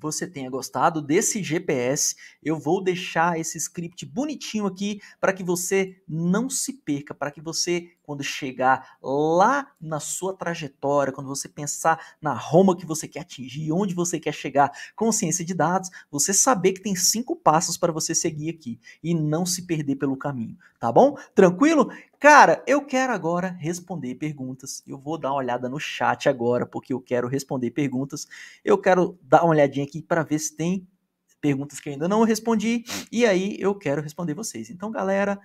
você tenha gostado desse GPS. Eu vou deixar esse script bonitinho aqui para que você não se perca, para que você quando chegar lá na sua trajetória, quando você pensar na Roma que você quer atingir, onde você quer chegar com ciência de dados, você saber que tem cinco passos para você seguir aqui e não se perder pelo caminho, tá bom? Tranquilo? Cara, eu quero agora responder perguntas. Eu vou dar uma olhada no chat agora, porque eu quero responder perguntas. Eu quero dar uma olhadinha aqui para ver se tem perguntas que ainda não respondi. E aí eu quero responder vocês. Então, galera,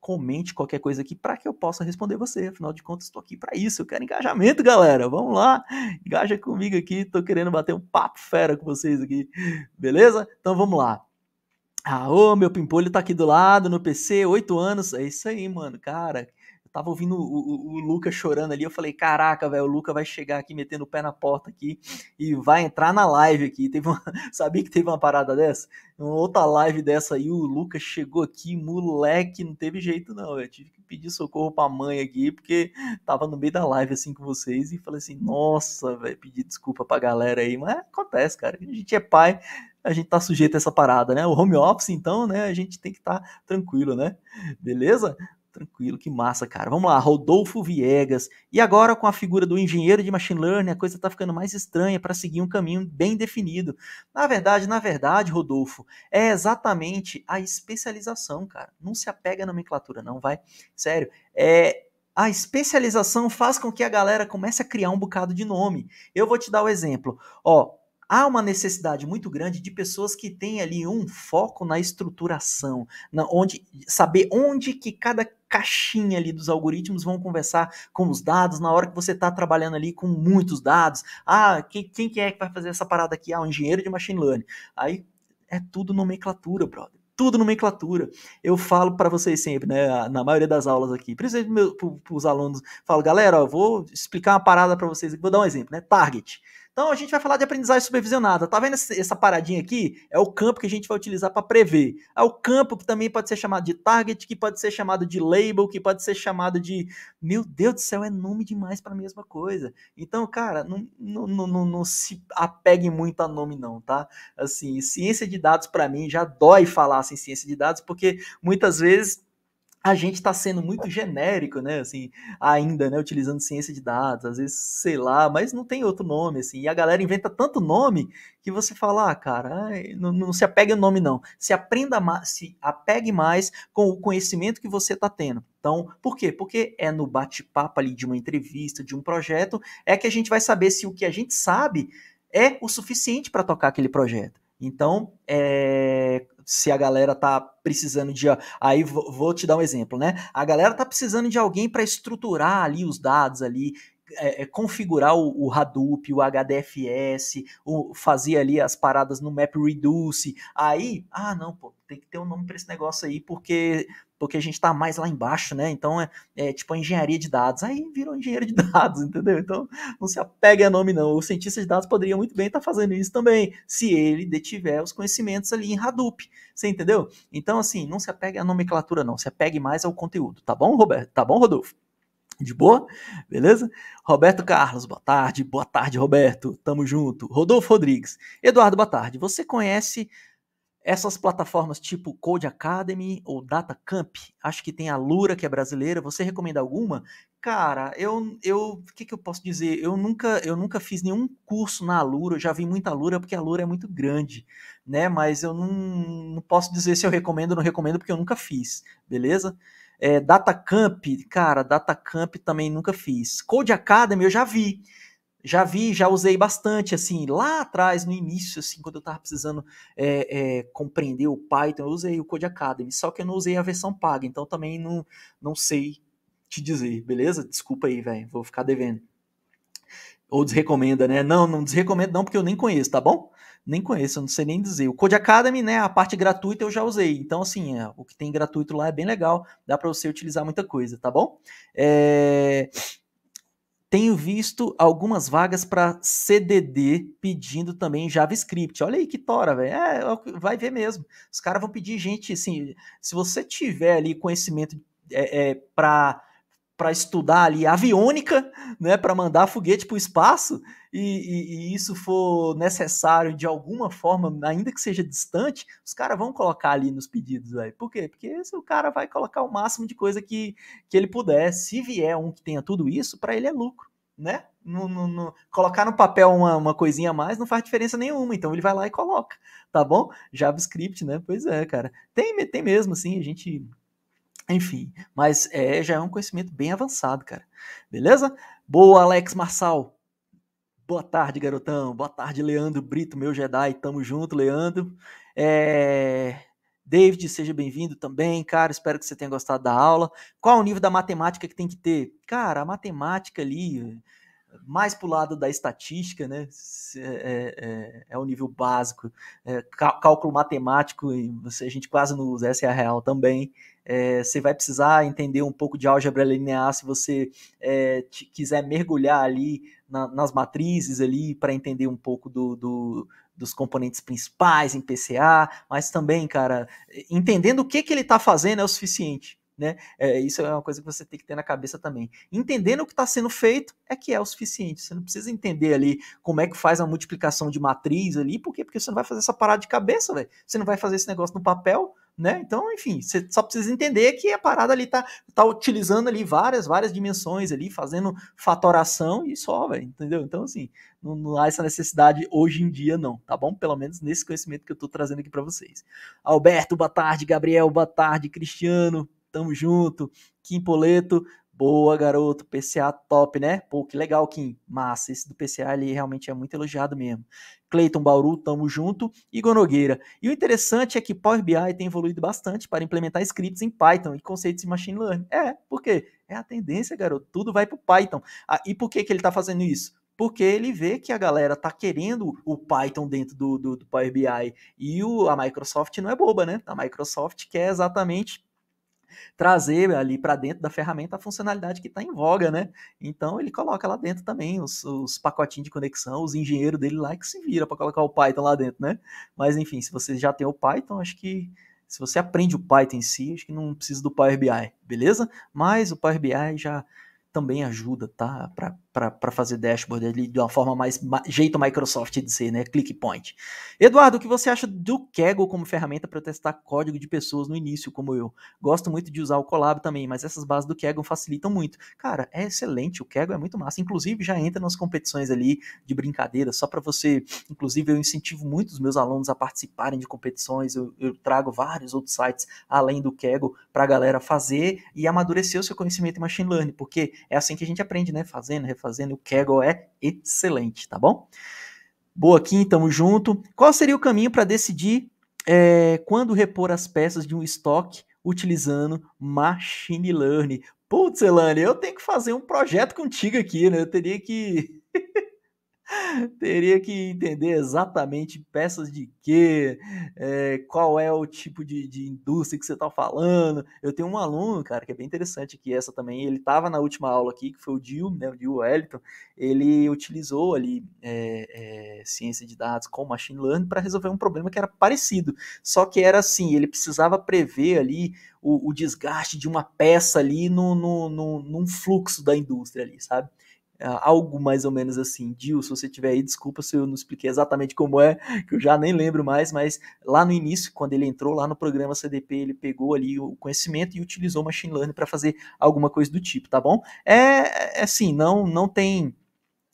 comente qualquer coisa aqui para que eu possa responder você. Afinal de contas, estou aqui para isso. Eu quero engajamento, galera. Vamos lá, engaja comigo aqui. Estou querendo bater um papo fera com vocês aqui, beleza? Então vamos lá. Ah, ô, meu pimpolho tá aqui do lado no PC, oito anos. É isso aí, mano, cara tava ouvindo o, o, o Lucas chorando ali, eu falei, caraca, velho, o Lucas vai chegar aqui metendo o pé na porta aqui e vai entrar na live aqui. Teve uma, sabia que teve uma parada dessa? Uma outra live dessa aí, o Lucas chegou aqui, moleque, não teve jeito não, eu tive que pedir socorro pra mãe aqui, porque tava no meio da live assim com vocês e falei assim, nossa, velho, pedi desculpa pra galera aí, mas acontece, cara, a gente é pai, a gente tá sujeito a essa parada, né? O home office, então, né? A gente tem que estar tá tranquilo, né? Beleza? Tranquilo, que massa, cara. Vamos lá, Rodolfo Viegas. E agora, com a figura do engenheiro de machine learning, a coisa está ficando mais estranha para seguir um caminho bem definido. Na verdade, na verdade, Rodolfo, é exatamente a especialização, cara. Não se apega à nomenclatura, não, vai. Sério. É, a especialização faz com que a galera comece a criar um bocado de nome. Eu vou te dar o um exemplo. Ó, há uma necessidade muito grande de pessoas que têm ali um foco na estruturação, na onde saber onde que cada caixinha ali dos algoritmos vão conversar com os dados na hora que você está trabalhando ali com muitos dados. Ah, quem, quem que é que vai fazer essa parada aqui? Ah, um engenheiro de machine learning. Aí é tudo nomenclatura, brother. Tudo nomenclatura. Eu falo para vocês sempre, né? Na maioria das aulas aqui, principalmente para os alunos, falo, galera, ó, vou explicar uma parada para vocês. Vou dar um exemplo, né? Target. Então a gente vai falar de aprendizagem supervisionada. Tá vendo essa paradinha aqui? É o campo que a gente vai utilizar para prever. É o campo que também pode ser chamado de target, que pode ser chamado de label, que pode ser chamado de. Meu Deus do céu, é nome demais para a mesma coisa. Então, cara, não, não, não, não, se apegue muito a nome, não, tá? Assim, ciência de dados para mim já dói falar assim, ciência de dados, porque muitas vezes a gente está sendo muito genérico, né? Assim, ainda, né? Utilizando ciência de dados, às vezes, sei lá, mas não tem outro nome, assim. E a galera inventa tanto nome que você fala, ah, cara, não, não se apegue ao nome, não. Se aprenda mais, se apegue mais com o conhecimento que você está tendo. Então, por quê? Porque é no bate-papo ali de uma entrevista, de um projeto, é que a gente vai saber se o que a gente sabe é o suficiente para tocar aquele projeto. Então, é, se a galera tá precisando de. Aí vou te dar um exemplo, né? A galera tá precisando de alguém para estruturar ali os dados ali é, é, configurar o, o, Hadoop, o HDFS, o, fazer ali as paradas no MapReduce. Aí, ah, não, pô, tem que ter um nome para esse negócio aí, porque porque a gente está mais lá embaixo, né? Então é, é, tipo a engenharia de dados. Aí virou engenheiro de dados, entendeu? Então não se apegue a nome, não. O cientista de dados poderia muito bem estar tá fazendo isso também, se ele detiver os conhecimentos ali em Hadoop. Você entendeu? Então, assim, não se apegue à nomenclatura, não. Se apegue mais ao conteúdo. Tá bom, Roberto? Tá bom, Rodolfo? De boa? Beleza? Roberto Carlos, boa tarde. Boa tarde, Roberto. Tamo junto. Rodolfo Rodrigues. Eduardo, boa tarde. Você conhece essas plataformas tipo Code Academy ou Data Camp? Acho que tem a Lura, que é brasileira. Você recomenda alguma? Cara, eu eu, o que, que eu posso dizer? Eu nunca eu nunca fiz nenhum curso na Lura. Eu já vi muita Lura porque a Lura é muito grande, né? Mas eu não, não posso dizer se eu recomendo ou não recomendo porque eu nunca fiz, beleza? É, Datacamp, cara, Datacamp também nunca fiz. Code Academy eu já vi. Já vi, já usei bastante, assim, lá atrás, no início, assim, quando eu estava precisando é, é, compreender o Python, eu usei o Code Academy, só que eu não usei a versão paga, então também não, não sei te dizer, beleza? Desculpa aí, velho, vou ficar devendo. Ou desrecomenda, né? Não, não desrecomendo não, porque eu nem conheço, tá bom? nem conheço, eu não sei nem dizer. O Code Academy, né, a parte gratuita eu já usei. Então, assim, é, o que tem gratuito lá é bem legal, dá para você utilizar muita coisa, tá bom? É... Tenho visto algumas vagas para CDD pedindo também JavaScript. Olha aí que tora, velho. É, é vai ver mesmo. Os caras vão pedir gente, assim, se você tiver ali conhecimento é, é para para estudar ali aviônica, né, para mandar foguete para o espaço, e, e, e, isso for necessário de alguma forma, ainda que seja distante, os caras vão colocar ali nos pedidos, velho. Por quê? Porque esse o cara vai colocar o máximo de coisa que, que ele puder, se vier um que tenha tudo isso, para ele é lucro, né? No, no, no, colocar no papel uma, uma coisinha a mais não faz diferença nenhuma, então ele vai lá e coloca, tá bom? JavaScript, né? Pois é, cara. Tem, tem mesmo, assim, a gente enfim, mas é, já é um conhecimento bem avançado, cara. Beleza? Boa, Alex Marçal. Boa tarde, garotão. Boa tarde, Leandro Brito, meu Jedi. Tamo junto, Leandro. É... David, seja bem-vindo também, cara. Espero que você tenha gostado da aula. Qual o nível da matemática que tem que ter? Cara, a matemática ali mais para o lado da estatística, né? É, é, é, é o nível básico, é, cálculo matemático, a gente quase não usa, essa é a real também. É, você vai precisar entender um pouco de álgebra linear se você é, quiser mergulhar ali na, nas matrizes ali para entender um pouco do, do dos componentes principais em PCA, mas também, cara, entendendo o que, que ele está fazendo é o suficiente né? É, isso é uma coisa que você tem que ter na cabeça também. Entendendo o que está sendo feito é que é o suficiente. Você não precisa entender ali como é que faz a multiplicação de matriz ali, por quê? Porque você não vai fazer essa parada de cabeça, velho. Você não vai fazer esse negócio no papel, né? Então, enfim, você só precisa entender que a parada ali está tá utilizando ali várias, várias dimensões ali, fazendo fatoração e só, velho, entendeu? Então, assim, não, não, há essa necessidade hoje em dia, não, tá bom? Pelo menos nesse conhecimento que eu estou trazendo aqui para vocês. Alberto, boa tarde. Gabriel, boa tarde. Cristiano, Tamo junto. Kim Poleto, boa, garoto. PCA top, né? Pô, que legal, Kim. Massa. Esse do PCA ele realmente é muito elogiado mesmo. Cleiton Bauru, tamo junto. Igor Nogueira. E o interessante é que Power BI tem evoluído bastante para implementar scripts em Python e conceitos de machine learning. É, por quê? É a tendência, garoto. Tudo vai pro Python. Ah, e por que, que ele tá fazendo isso? porque ele vê que a galera tá querendo o Python dentro do, do, do Power BI e o, a Microsoft não é boba, né? A Microsoft quer exatamente trazer ali para dentro da ferramenta a funcionalidade que está em voga, né? Então ele coloca lá dentro também os, os pacotinhos de conexão, os engenheiros dele lá que se vira para colocar o Python lá dentro, né? Mas enfim, se você já tem o Python, acho que se você aprende o Python em si, acho que não precisa do Power BI, beleza? Mas o Power BI já também ajuda, tá? Para para fazer dashboard ali de uma forma mais jeito Microsoft de ser, né? Click point. Eduardo, o que você acha do Kaggle como ferramenta para testar código de pessoas no início, como eu? Gosto muito de usar o Colab também, mas essas bases do Kaggle facilitam muito. Cara, é excelente, o Kaggle é muito massa. Inclusive, já entra nas competições ali de brincadeira, só para você. Inclusive, eu incentivo muito os meus alunos a participarem de competições. Eu, eu trago vários outros sites além do Kaggle para a galera fazer e amadurecer o seu conhecimento em machine learning, porque é assim que a gente aprende, né? Fazendo, fazendo, o Kegel é excelente, tá bom? Boa, Kim, tamo junto. Qual seria o caminho para decidir é, quando repor as peças de um estoque utilizando machine learning? Putz, Elane, eu tenho que fazer um projeto contigo aqui, né? Eu teria que Teria que entender exatamente peças de quê, é, qual é o tipo de, de indústria que você está falando. Eu tenho um aluno, cara, que é bem interessante aqui, essa também. Ele estava na última aula aqui, que foi o Dil, né, o Dil Wellington. Ele utilizou ali é, é, ciência de dados com machine learning para resolver um problema que era parecido. Só que era assim, ele precisava prever ali o, o desgaste de uma peça ali no, no, no, num fluxo da indústria ali, sabe? É, algo mais ou menos assim. Dil, se você tiver aí, desculpa se eu não expliquei exatamente como é, que eu já nem lembro mais, mas lá no início, quando ele entrou lá no programa CDP, ele pegou ali o conhecimento e utilizou machine learning para fazer alguma coisa do tipo, tá bom? É, é assim, não, não tem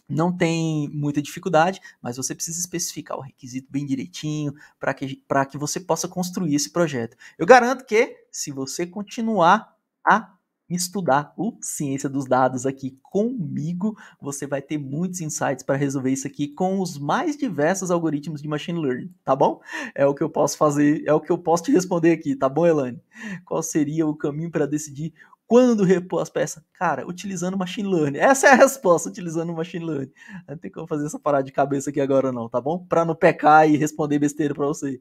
não tem muita dificuldade, mas você precisa especificar o requisito bem direitinho para que, que você possa construir esse projeto. Eu garanto que, se você continuar a estudar o Ciência dos Dados aqui comigo. Você vai ter muitos insights para resolver isso aqui com os mais diversos algoritmos de machine learning, tá bom? É o que eu posso fazer, é o que eu posso te responder aqui, tá bom, Elane? Qual seria o caminho para decidir quando repor as peças? Cara, utilizando machine learning. Essa é a resposta, utilizando machine learning. Não tem como fazer essa parada de cabeça aqui agora não, tá bom? Para não pecar e responder besteira para você.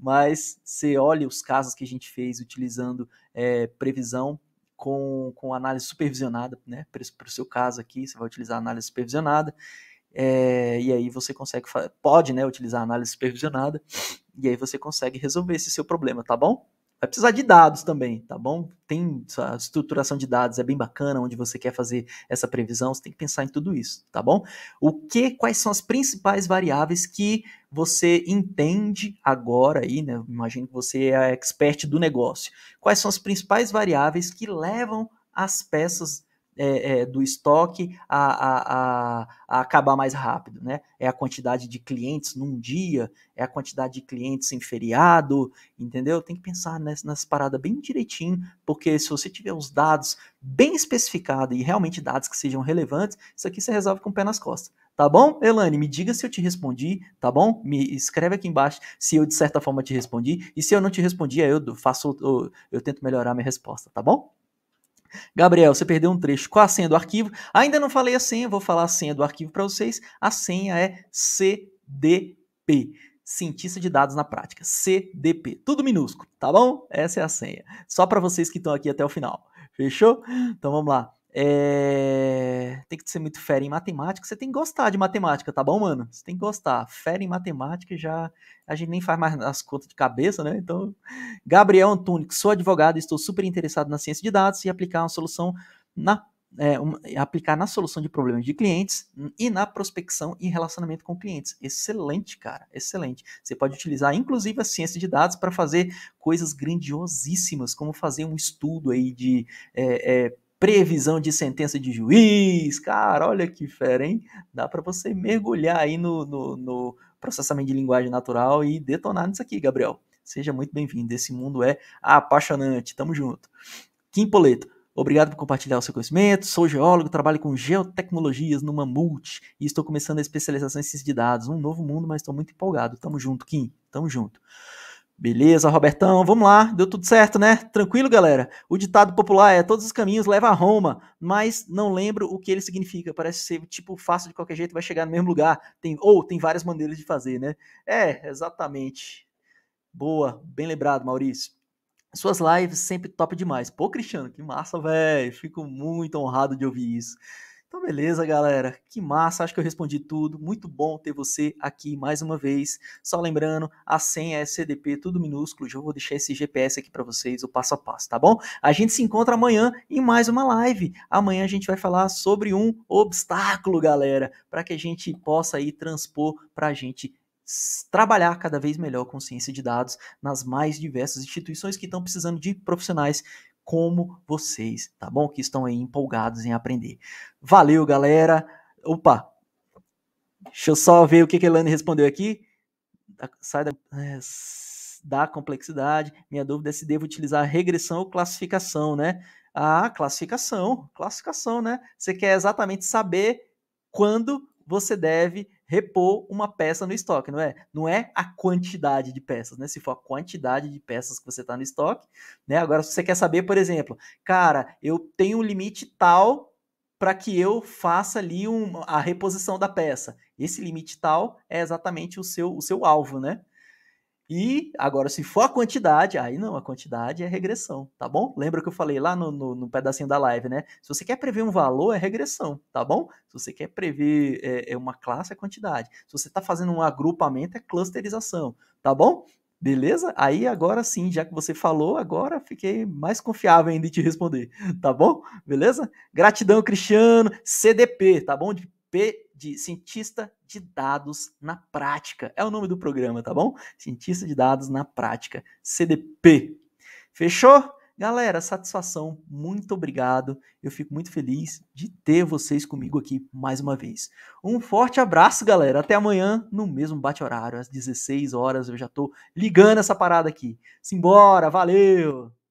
Mas você olha os casos que a gente fez utilizando é, previsão com, com análise supervisionada, né? Para o seu caso aqui, você vai utilizar análise supervisionada. É, e aí você consegue, pode, né, utilizar análise supervisionada, e aí você consegue resolver esse seu problema, tá bom? vai precisar de dados também, tá bom? Tem a estruturação de dados, é bem bacana onde você quer fazer essa previsão, você tem que pensar em tudo isso, tá bom? O que, quais são as principais variáveis que você entende agora aí, né? Imagino que você é a expert do negócio. Quais são as principais variáveis que levam as peças é, é, do estoque a, a, a, a, acabar mais rápido, né? É a quantidade de clientes num dia, é a quantidade de clientes em feriado, entendeu? Tem que pensar nessa, nessa parada bem direitinho, porque se você tiver os dados bem especificados e realmente dados que sejam relevantes, isso aqui você resolve com o pé nas costas. Tá bom, Elane? Me diga se eu te respondi, tá bom? Me escreve aqui embaixo se eu de certa forma te respondi. E se eu não te respondi, aí eu faço, eu, eu tento melhorar minha resposta, tá bom? Gabriel, você perdeu um trecho. Qual a senha do arquivo? Ainda não falei a senha, vou falar a senha do arquivo para vocês. A senha é CDP. Cientista de Dados na Prática, CDP. Tudo minúsculo, tá bom? Essa é a senha. Só para vocês que estão aqui até o final. Fechou? Então vamos lá. É... Tem que ser muito fera em matemática. Você tem que gostar de matemática, tá bom, mano? Você tem que gostar. Fera em matemática já. A gente nem faz mais as contas de cabeça, né? Então, Gabriel Antunes, sou advogado e estou super interessado na ciência de dados e aplicar uma solução na é, aplicar na solução de problemas de clientes hum, e na prospecção e relacionamento com clientes. Excelente, cara, excelente. Você pode utilizar, inclusive, a ciência de dados para fazer coisas grandiosíssimas, como fazer um estudo aí de é, é, previsão de sentença de juiz. Cara, olha que fera, hein? Dá para você mergulhar aí no, no, no processamento de linguagem natural e detonar nisso aqui, Gabriel. Seja muito bem-vindo. Esse mundo é apaixonante. Tamo junto. Kim Poleto. Obrigado por compartilhar o seu conhecimento. Sou geólogo, trabalho com geotecnologias no Mamute e estou começando a especialização em ciência de dados. Um novo mundo, mas estou muito empolgado. Tamo junto, Kim. Tamo junto. Beleza, Robertão, vamos lá, deu tudo certo, né? Tranquilo, galera? O ditado popular é: todos os caminhos levam a Roma, mas não lembro o que ele significa. Parece ser tipo fácil de qualquer jeito, vai chegar no mesmo lugar. Tem, ou tem várias maneiras de fazer, né? É, exatamente. Boa, bem lembrado, Maurício. Suas lives sempre top demais. Pô, Cristiano, que massa, velho. Fico muito honrado de ouvir isso. Então, beleza, galera. Que massa, acho que eu respondi tudo. Muito bom ter você aqui mais uma vez. Só lembrando, a senha é CDP, tudo minúsculo. Já vou deixar esse GPS aqui para vocês, o passo a passo, tá bom? A gente se encontra amanhã em mais uma live. Amanhã a gente vai falar sobre um obstáculo, galera, para que a gente possa aí transpor para a gente trabalhar cada vez melhor com ciência de dados nas mais diversas instituições que estão precisando de profissionais como vocês, tá bom? Que estão aí empolgados em aprender. Valeu, galera. Opa. Deixa eu só ver o que que a Elane respondeu aqui. Sai da, é, da complexidade. Minha dúvida é se devo utilizar regressão ou classificação, né? Ah, classificação, classificação, né? Você quer exatamente saber quando você deve repor uma peça no estoque, não é? Não é a quantidade de peças, né? Se for a quantidade de peças que você está no estoque, né? Agora, se você quer saber, por exemplo, cara, eu tenho um limite tal para que eu faça ali um, a reposição da peça. Esse limite tal é exatamente o seu, o seu alvo, né? E agora, se for a quantidade, aí não, a quantidade é regressão, tá bom? Lembra que eu falei lá no, no, no pedacinho da live, né? Se você quer prever um valor, é regressão, tá bom? Se você quer prever é, é uma classe, é quantidade. Se você está fazendo um agrupamento, é clusterização, tá bom? Beleza? Aí agora sim, já que você falou, agora fiquei mais confiável ainda em te responder, tá bom? Beleza? Gratidão, Cristiano, CDP, tá bom? De P de cientista de dados na prática. É o nome do programa, tá bom? Cientista de dados na prática, CDP. Fechou? Galera, satisfação, muito obrigado. Eu fico muito feliz de ter vocês comigo aqui mais uma vez. Um forte abraço, galera. Até amanhã no mesmo bate-horário, às 16 horas. Eu já tô ligando essa parada aqui. Simbora, valeu!